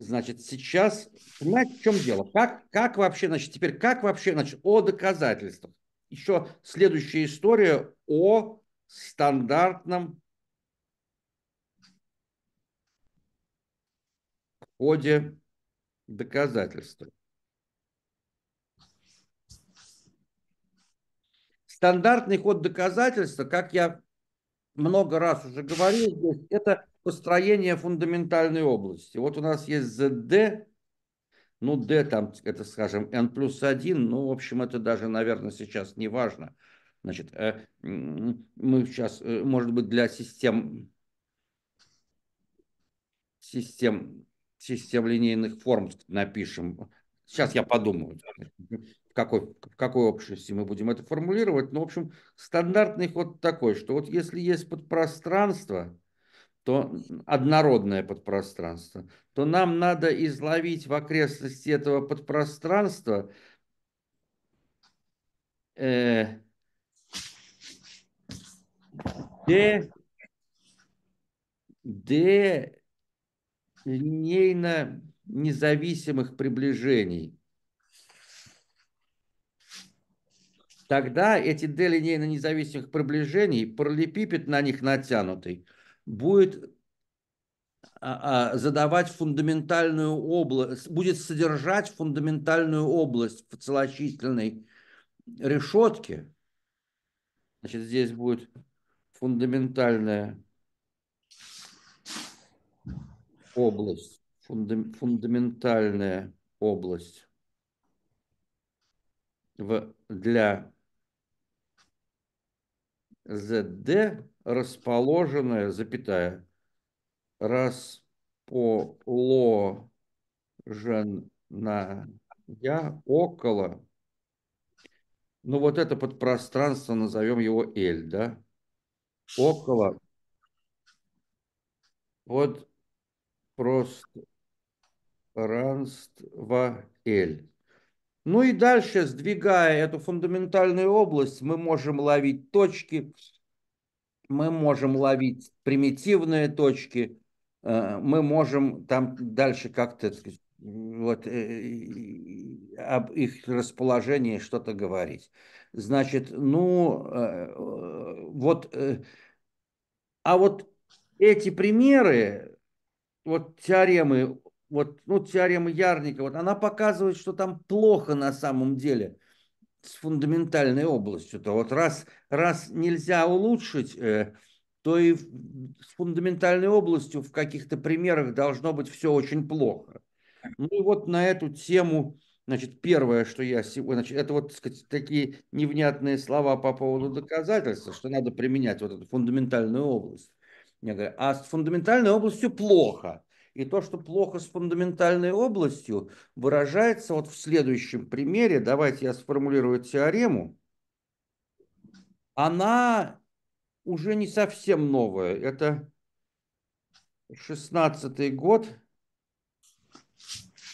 Значит, сейчас, понимаете, в чем дело? Как, как вообще, значит, теперь, как вообще, значит, о доказательствах. Еще следующая история о стандартном ходе доказательства. Стандартный ход доказательства, как я много раз уже говорил здесь, это построение фундаментальной области. Вот у нас есть ZD, ну D там, это скажем, N плюс 1, ну в общем это даже, наверное, сейчас не важно. Значит, э, мы сейчас, э, может быть, для систем, систем, систем линейных форм напишем Сейчас я подумаю, (laughs) в какой, в какой обществе мы будем это формулировать. Но, ну, в общем, стандартный ход такой, что вот если есть подпространство, то однородное подпространство, то нам надо изловить в окрестности этого подпространства э, де, де линейно независимых приближений. Тогда эти D линейно независимых приближений, параллелепипед на них натянутый, будет а, а, задавать фундаментальную область, будет содержать фундаментальную область в целочисленной решетке. Значит, здесь будет фундаментальная область фундаментальная область в, для ZD расположенная, запятая, расположенная около, ну вот это подпространство, назовем его L, да, около, вот просто равенства L. Ну и дальше, сдвигая эту фундаментальную область, мы можем ловить точки, мы можем ловить примитивные точки, э, мы можем там дальше как-то вот, э, э, об их расположении что-то говорить. Значит, ну, вот, а вот эти примеры, вот теоремы вот, ну, теорема Ярника, вот она показывает, что там плохо на самом деле с фундаментальной областью. То вот раз, раз нельзя улучшить, э, то и с фундаментальной областью в каких-то примерах должно быть все очень плохо. Ну и вот на эту тему, значит, первое, что я сегодня, значит, это вот, так сказать, такие невнятные слова по поводу доказательства, что надо применять вот эту фундаментальную область. Я говорю, а с фундаментальной областью плохо. И то, что плохо с фундаментальной областью, выражается вот в следующем примере. Давайте я сформулирую теорему. Она уже не совсем новая. Это 16 год.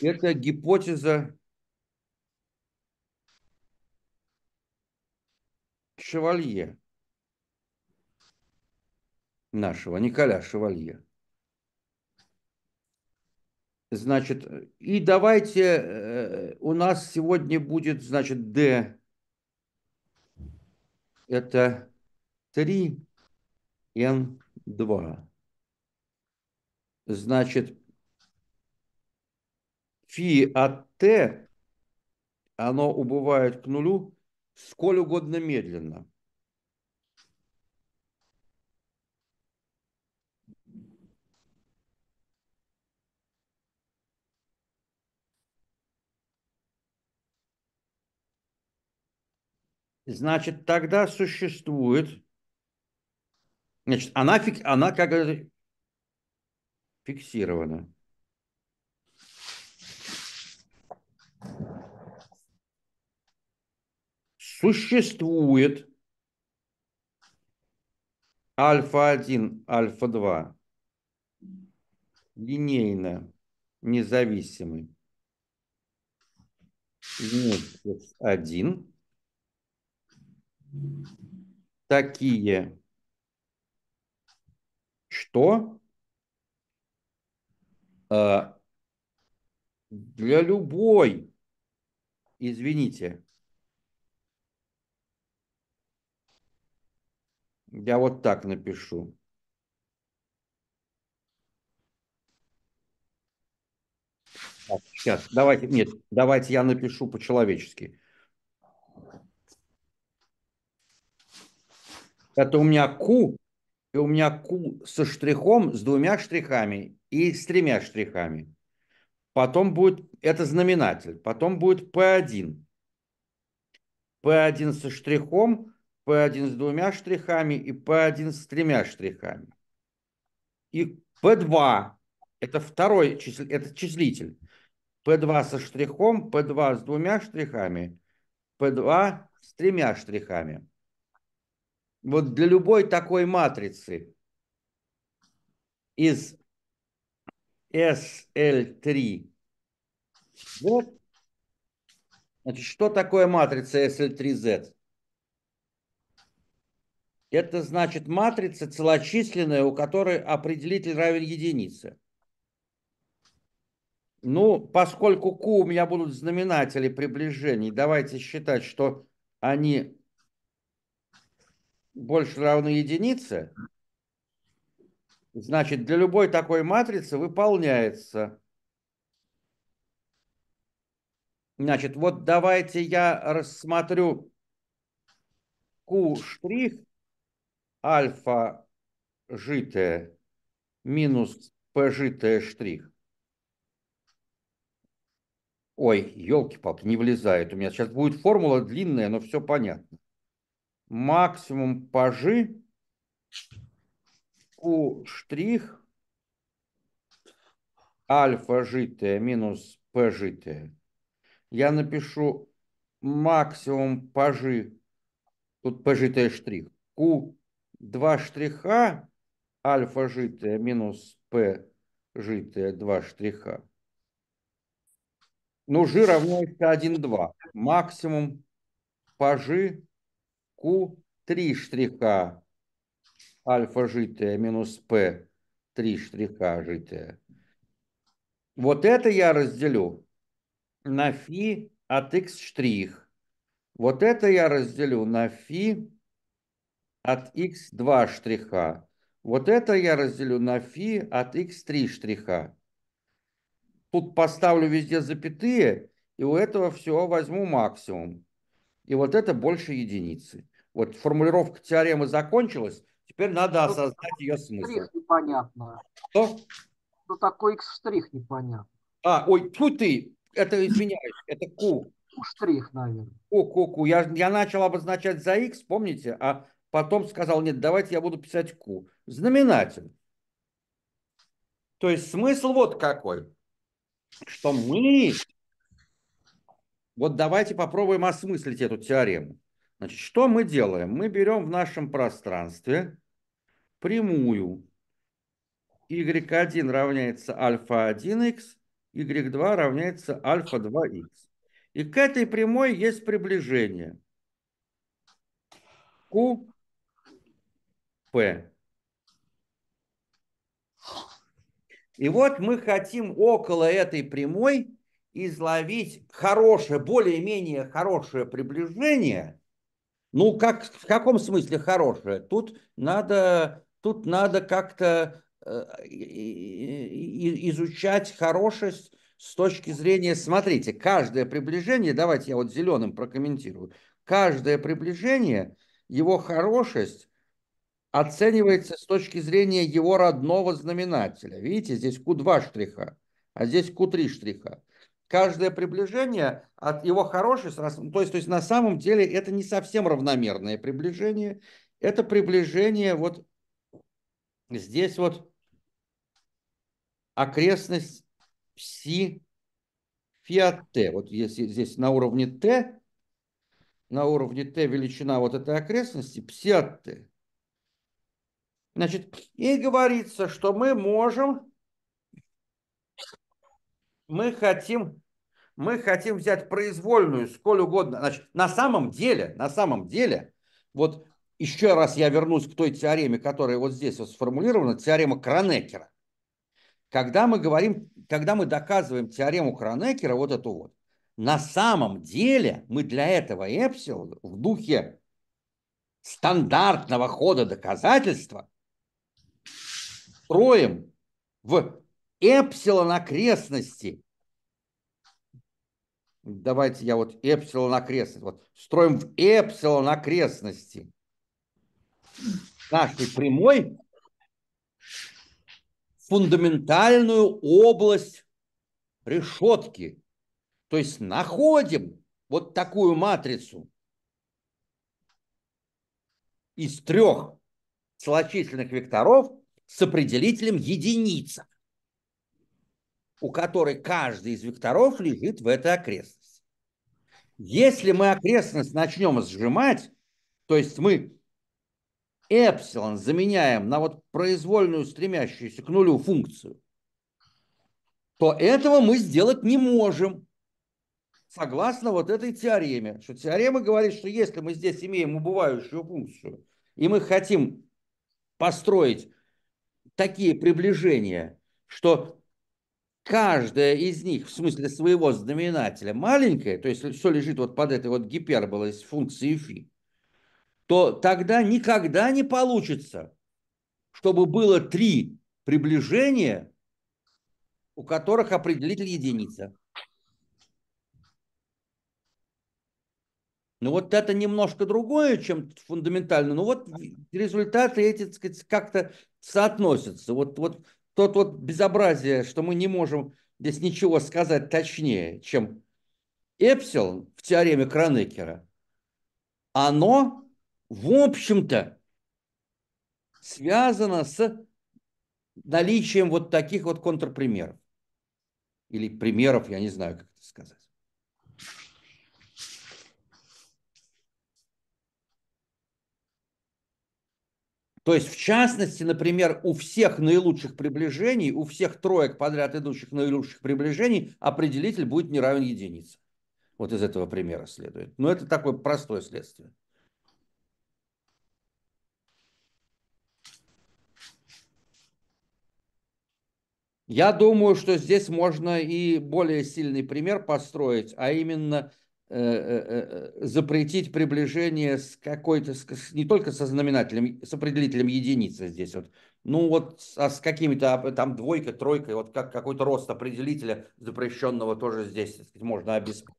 Это гипотеза Шевалье нашего, Николя Шевалье. Значит, э, и давайте, э, у нас сегодня будет, значит, D. Это 3N2. Значит, фи от Т, оно убывает к нулю сколь угодно медленно. Значит, тогда существует... Значит, она, фик, она как это фиксирована. Существует альфа-1, альфа-2 линейно независимый месяц 1 такие, что э, для любой, извините, я вот так напишу. сейчас, давайте, нет, давайте я напишу по-человечески. Это у меня Q, и у меня Q со штрихом, с двумя штрихами и с тремя штрихами. Потом будет, это знаменатель, потом будет P1. P1 со штрихом, P1 с двумя штрихами и P1 с тремя штрихами. И P2, это второй числитель. это числитель. P2 со штрихом, P2 с двумя штрихами, P2 с тремя штрихами вот для любой такой матрицы из SL3 Вот. значит, что такое матрица SL3Z? Это значит матрица целочисленная, у которой определитель равен единице. Ну, поскольку Q у меня будут знаменатели приближений, давайте считать, что они больше равно единице, значит, для любой такой матрицы выполняется. Значит, вот давайте я рассмотрю Q' альфа житое минус P житое штрих. Ой, елки-палки, не влезает. У меня сейчас будет формула длинная, но все понятно максимум пажи у штрих альфа житая минус п житая. Я напишу максимум пажи, тут п житая штрих, q два штриха альфа житая минус п житая два штриха. Ну, g равняется 1,2. Максимум пажи Q, три штриха альфа житое минус P, три штриха житое. Вот это я разделю на фи от x штрих. Вот это я разделю на фи от x2 штриха. Вот это я разделю на фи от x3 штриха. Тут поставлю везде запятые, и у этого всего возьму максимум. И вот это больше единицы. Вот формулировка теоремы закончилась, теперь надо Что осознать ее смысл. Непонятно. Что? Что такое x-штрих непонятно. А, ой, тьфу ты, это извиняюсь, это Q. Q-штрих, наверное. Q, ку-ку. Я, я начал обозначать за x, помните, а потом сказал, нет, давайте я буду писать Q. Знаменатель. То есть смысл вот какой, что мы... Вот давайте попробуем осмыслить эту теорему. Значит, что мы делаем? Мы берем в нашем пространстве прямую y1 равняется альфа-1х, y2 равняется альфа-2х. И к этой прямой есть приближение. Q, P. И вот мы хотим около этой прямой изловить хорошее, более-менее хорошее приближение – ну, как, в каком смысле хорошее? Тут надо, тут надо как-то э, изучать хорошесть с точки зрения, смотрите, каждое приближение, давайте я вот зеленым прокомментирую, каждое приближение, его хорошесть оценивается с точки зрения его родного знаменателя. Видите, здесь Q2 штриха, а здесь Q3 штриха каждое приближение от его хорошести, то есть, то есть на самом деле это не совсем равномерное приближение, это приближение вот здесь вот окрестность пси фиат t. Вот если здесь на уровне t, на уровне t величина вот этой окрестности пси от t. Значит, и говорится, что мы можем мы хотим, мы хотим взять произвольную, сколь угодно. Значит, на самом деле, на самом деле, вот еще раз я вернусь к той теореме, которая вот здесь вот сформулирована, теорема Кронекера. Когда мы говорим, когда мы доказываем теорему Кронекера, вот эту вот, на самом деле мы для этого эпсилона в духе стандартного хода доказательства строим в эпсилон окрестности. Давайте я вот эпсилон окрестности. Вот строим в эпсилон окрестности нашей прямой фундаментальную область решетки. То есть находим вот такую матрицу из трех целочисленных векторов с определителем единица у которой каждый из векторов лежит в этой окрестности. Если мы окрестность начнем сжимать, то есть мы эпсилон заменяем на вот произвольную стремящуюся к нулю функцию, то этого мы сделать не можем. Согласно вот этой теореме, что теорема говорит, что если мы здесь имеем убывающую функцию, и мы хотим построить такие приближения, что каждая из них в смысле своего знаменателя маленькая, то есть все лежит вот под этой вот гиперболой с функцией фи, то тогда никогда не получится, чтобы было три приближения, у которых определитель единица. Ну вот это немножко другое, чем фундаментально. Ну вот результаты эти, так сказать, как-то соотносятся. Вот, вот тот вот безобразие, что мы не можем здесь ничего сказать точнее, чем эпсилон в теореме Кронекера, оно, в общем-то, связано с наличием вот таких вот контрпримеров. Или примеров, я не знаю, как это сказать. То есть, в частности, например, у всех наилучших приближений, у всех троек подряд идущих наилучших приближений определитель будет не равен единице. Вот из этого примера следует. Но это такое простое следствие. Я думаю, что здесь можно и более сильный пример построить, а именно – Э, э, э, запретить приближение с какой-то, с, не только со знаменателем, с определителем единицы здесь вот, ну вот а с какими-то, а, там двойкой, тройкой, вот как какой-то рост определителя запрещенного тоже здесь так сказать, можно обеспечить.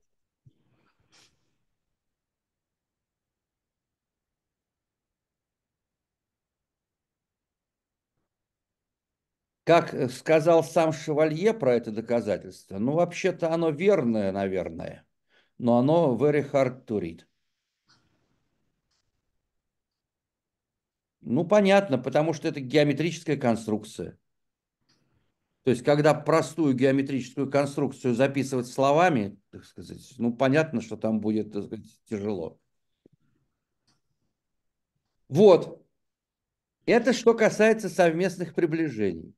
Как сказал сам Шевалье про это доказательство, ну вообще-то оно верное, наверное но оно very hard to read. Ну, понятно, потому что это геометрическая конструкция. То есть, когда простую геометрическую конструкцию записывать словами, так сказать, ну, понятно, что там будет так сказать, тяжело. Вот. Это что касается совместных приближений.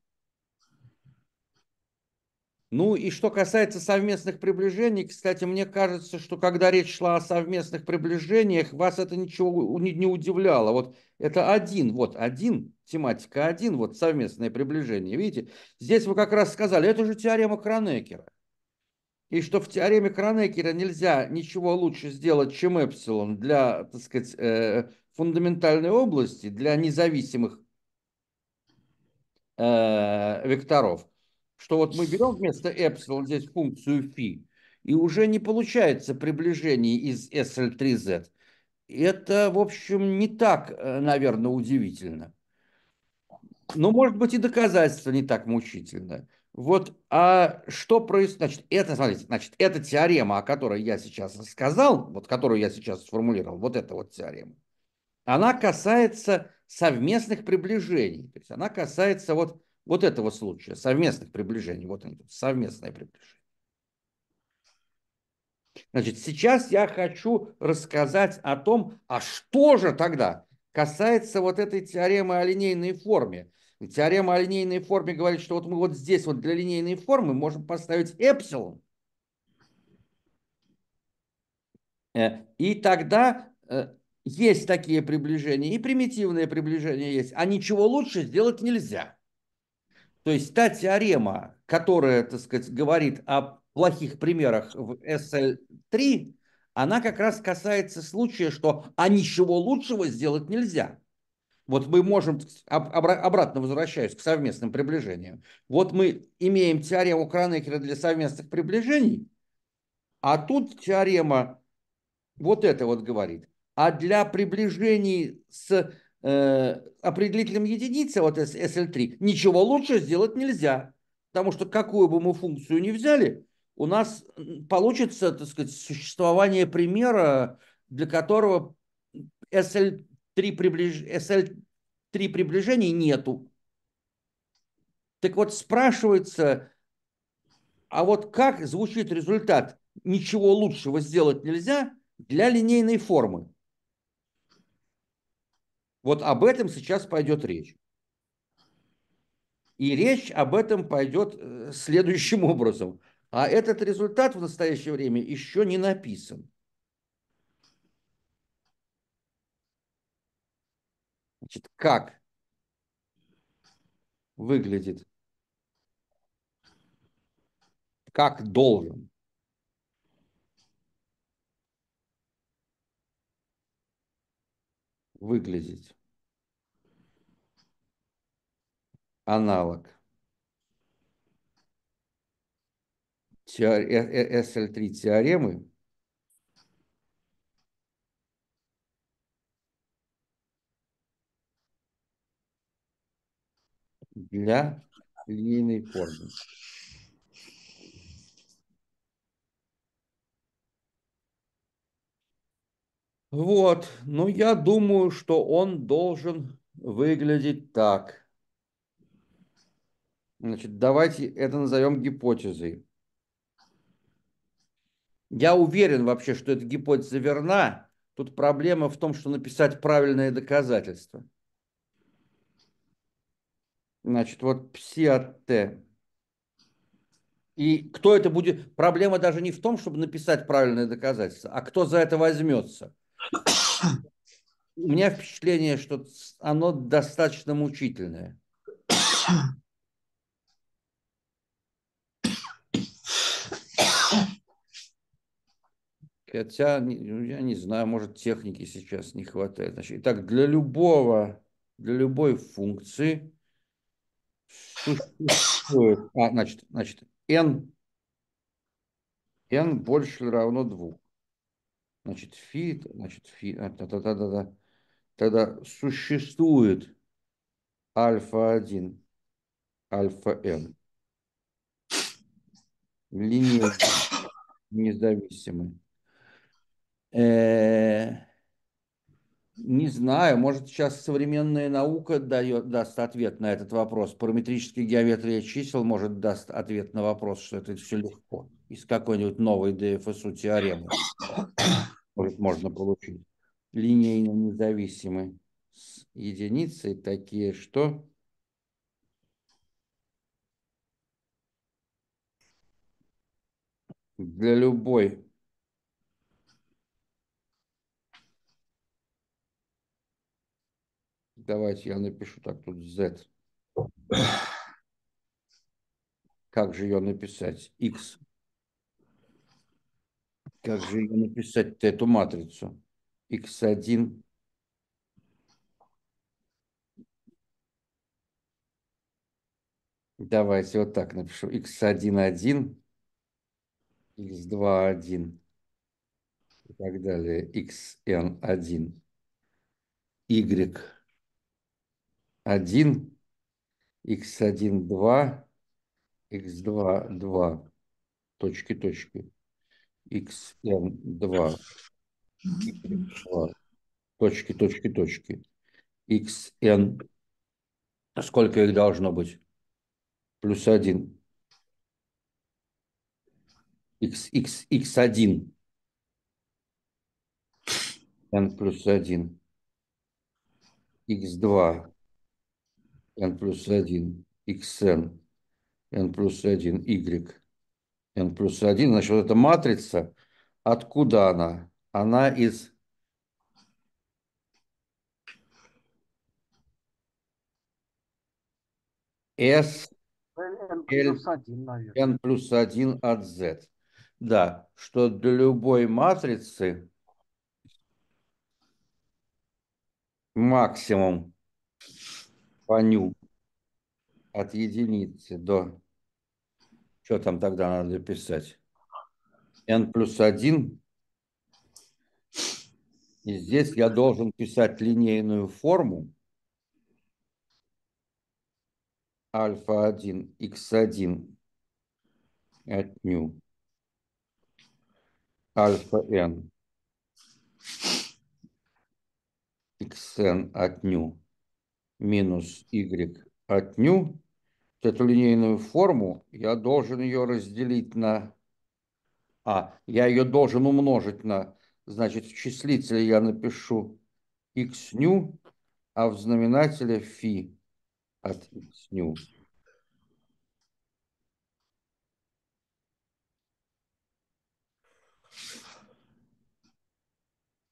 Ну и что касается совместных приближений, кстати, мне кажется, что когда речь шла о совместных приближениях, вас это ничего не удивляло. Вот это один, вот один, тематика один, вот совместное приближение. Видите, здесь вы как раз сказали, это же теорема Кронекера И что в теореме Кронекера нельзя ничего лучше сделать, чем эпсилон для, так сказать, э, фундаментальной области, для независимых э, векторов что вот мы берем вместо эпсилон здесь функцию фи, и уже не получается приближение из SL3Z. Это, в общем, не так, э, наверное, удивительно. Но, ну, может быть, и доказательство не так мучительно. Вот, а что происходит? Значит, это, смотрите, значит, эта теорема, о которой я сейчас сказал вот которую я сейчас сформулировал, вот эта вот теорема, она касается совместных приближений. То есть она касается вот вот этого случая, совместных приближений. Вот они тут, совместное приближение. Значит, сейчас я хочу рассказать о том, а что же тогда касается вот этой теоремы о линейной форме. Теорема о линейной форме говорит, что вот мы вот здесь вот для линейной формы можем поставить эпсилон. Э, и тогда э, есть такие приближения, и примитивные приближения есть, а ничего лучше сделать нельзя. То есть та теорема, которая, так сказать, говорит о плохих примерах в SL3, она как раз касается случая, что а ничего лучшего сделать нельзя. Вот мы можем, обратно возвращаюсь к совместным приближениям, вот мы имеем теорему Кранекера для совместных приближений, а тут теорема вот это вот говорит. А для приближений с э, определителем единицы от SL3, ничего лучше сделать нельзя. Потому что какую бы мы функцию ни взяли, у нас получится, так сказать, существование примера, для которого SL3, приближ... SL3 приближений нету. Так вот, спрашивается, а вот как звучит результат «ничего лучшего сделать нельзя» для линейной формы? Вот об этом сейчас пойдет речь. И речь об этом пойдет э, следующим образом. А этот результат в настоящее время еще не написан. Значит, как выглядит, как должен выглядеть. Аналог. SL3 э, э, теоремы для линейной формы. Вот, но я думаю, что он должен выглядеть так. Значит, давайте это назовем гипотезой. Я уверен вообще, что эта гипотеза верна. Тут проблема в том, что написать правильное доказательство. Значит, вот пси от Т. И кто это будет... Проблема даже не в том, чтобы написать правильное доказательство, а кто за это возьмется – у меня впечатление, что оно достаточно мучительное. Хотя, ну, я не знаю, может, техники сейчас не хватает. Значит, итак, для любого, для любой функции существует, а, значит, значит, n, n больше или равно 2. Значит, фи, значит, фи, а, да, да, да, да, да. Тогда существует альфа-1, альфа-м. н, Линейно независимы. Э, не знаю, может сейчас современная наука дает, даст ответ на этот вопрос. Параметрическая геометрия чисел может даст ответ на вопрос, что это все легко. Из какой-нибудь новой ДФСУ теоремы. Может, можно получить, линейно независимые с единицей, такие что для любой Давайте я напишу так тут z. Как же ее написать? x как же ее написать эту матрицу? x1 Давайте вот так напишу. x1,1, x2,1 и так далее. xn1, y1, x1,2, x2,2. Точки-точки xn2 точки, точки, точки. xn, а сколько их должно быть? Плюс один x, x, x1. n плюс один x2. n плюс один xn. n плюс один y n плюс 1, значит, вот эта матрица, откуда она? Она из S n плюс 1 от z. Да, что для любой матрицы максимум по ню от единицы до что там тогда надо писать? n плюс 1. И здесь я должен писать линейную форму альфа-1, x1 от ню альфа-n xn от ню минус y от ню эту линейную форму, я должен ее разделить на... А, я ее должен умножить на... Значит, в числителе я напишу x ню, а в знаменателе фи от x ню.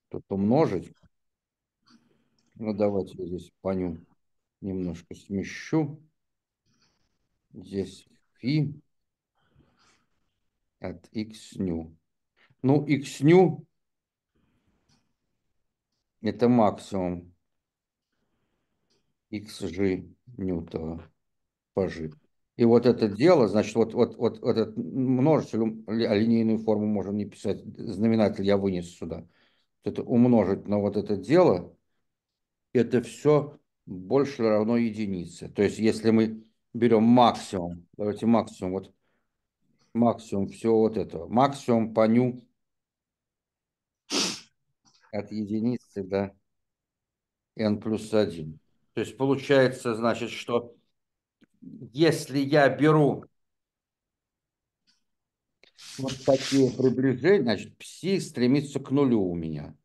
Тут умножить. Ну, давайте я здесь поню немножко смещу. Здесь φ от x ню. Ну, x ню это максимум x же нютова пожи. И вот это дело, значит, вот, вот, вот, вот этот множитель, а линейную форму можем не писать, знаменатель я вынес сюда. Это умножить на вот это дело, это все больше равно единице. То есть, если мы берем максимум. Давайте максимум. Вот максимум все вот это, Максимум поню от единицы до n плюс 1. То есть получается, значит, что если я беру вот такие приближения, значит, пси стремится к нулю у меня.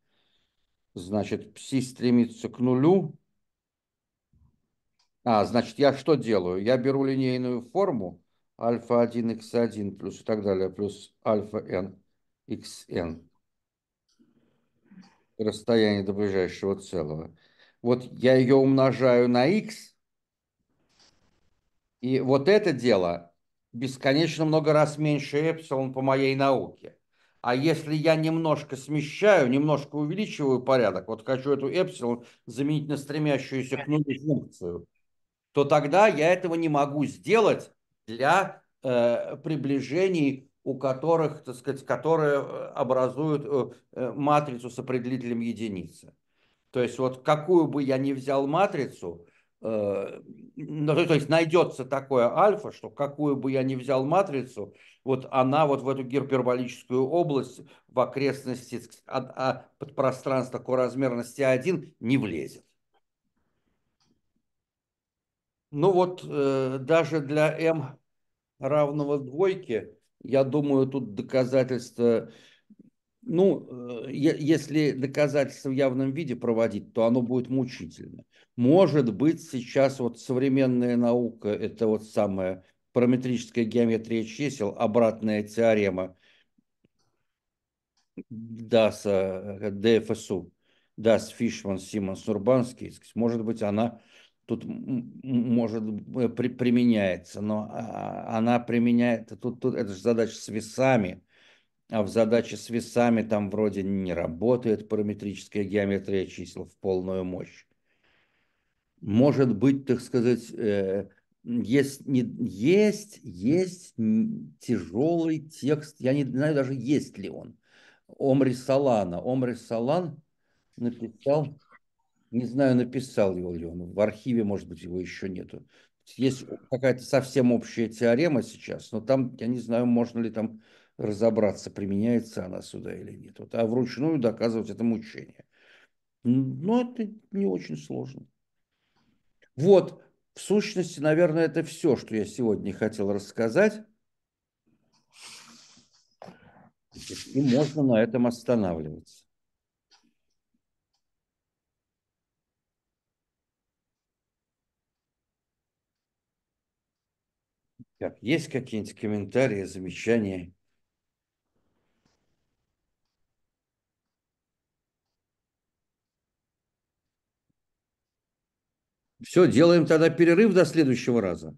Значит, пси стремится к нулю, а, значит, я что делаю? Я беру линейную форму альфа 1, х 1 плюс и так далее, плюс альфа n, xn. Расстояние до ближайшего целого. Вот я ее умножаю на x. И вот это дело бесконечно много раз меньше эпсилон по моей науке. А если я немножко смещаю, немножко увеличиваю порядок, вот хочу эту эпсилон заменить на стремящуюся к нулю функцию, то тогда я этого не могу сделать для э, приближений, у которых, так сказать, которые э, образуют э, э, матрицу с определителем единицы. То есть вот какую бы я ни взял матрицу, э, ну, то, есть найдется такое альфа, что какую бы я ни взял матрицу, вот она вот в эту гиперболическую область в окрестности от, а, от, от пространства коразмерности 1 не влезет. Ну вот э, даже для m равного двойке, я думаю, тут доказательство, ну, э, если доказательство в явном виде проводить, то оно будет мучительно. Может быть, сейчас вот современная наука, это вот самая параметрическая геометрия чисел, обратная теорема ДАСа, э, ДФСУ, ДАС, Фишман, Симонс, Урбанский, может быть, она тут может при, применяется, но а, она применяет, тут, тут это же задача с весами, а в задаче с весами там вроде не работает параметрическая геометрия чисел в полную мощь. Может быть, так сказать, э, есть, не, есть, есть тяжелый текст, я не знаю даже, есть ли он. Омри Салана. Омри Салан написал не знаю, написал его ли он. В архиве, может быть, его еще нету. Есть какая-то совсем общая теорема сейчас, но там, я не знаю, можно ли там разобраться, применяется она сюда или нет. Вот, а вручную доказывать это мучение. Но ну, это не очень сложно. Вот, в сущности, наверное, это все, что я сегодня хотел рассказать. И можно на этом останавливаться. Так, есть какие-нибудь комментарии, замечания? Все, делаем тогда перерыв до следующего раза.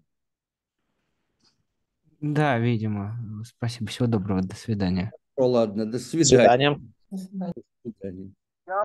Да, видимо. Спасибо. Всего доброго. До свидания. Ну, ладно, до свидания. До свидания. До свидания.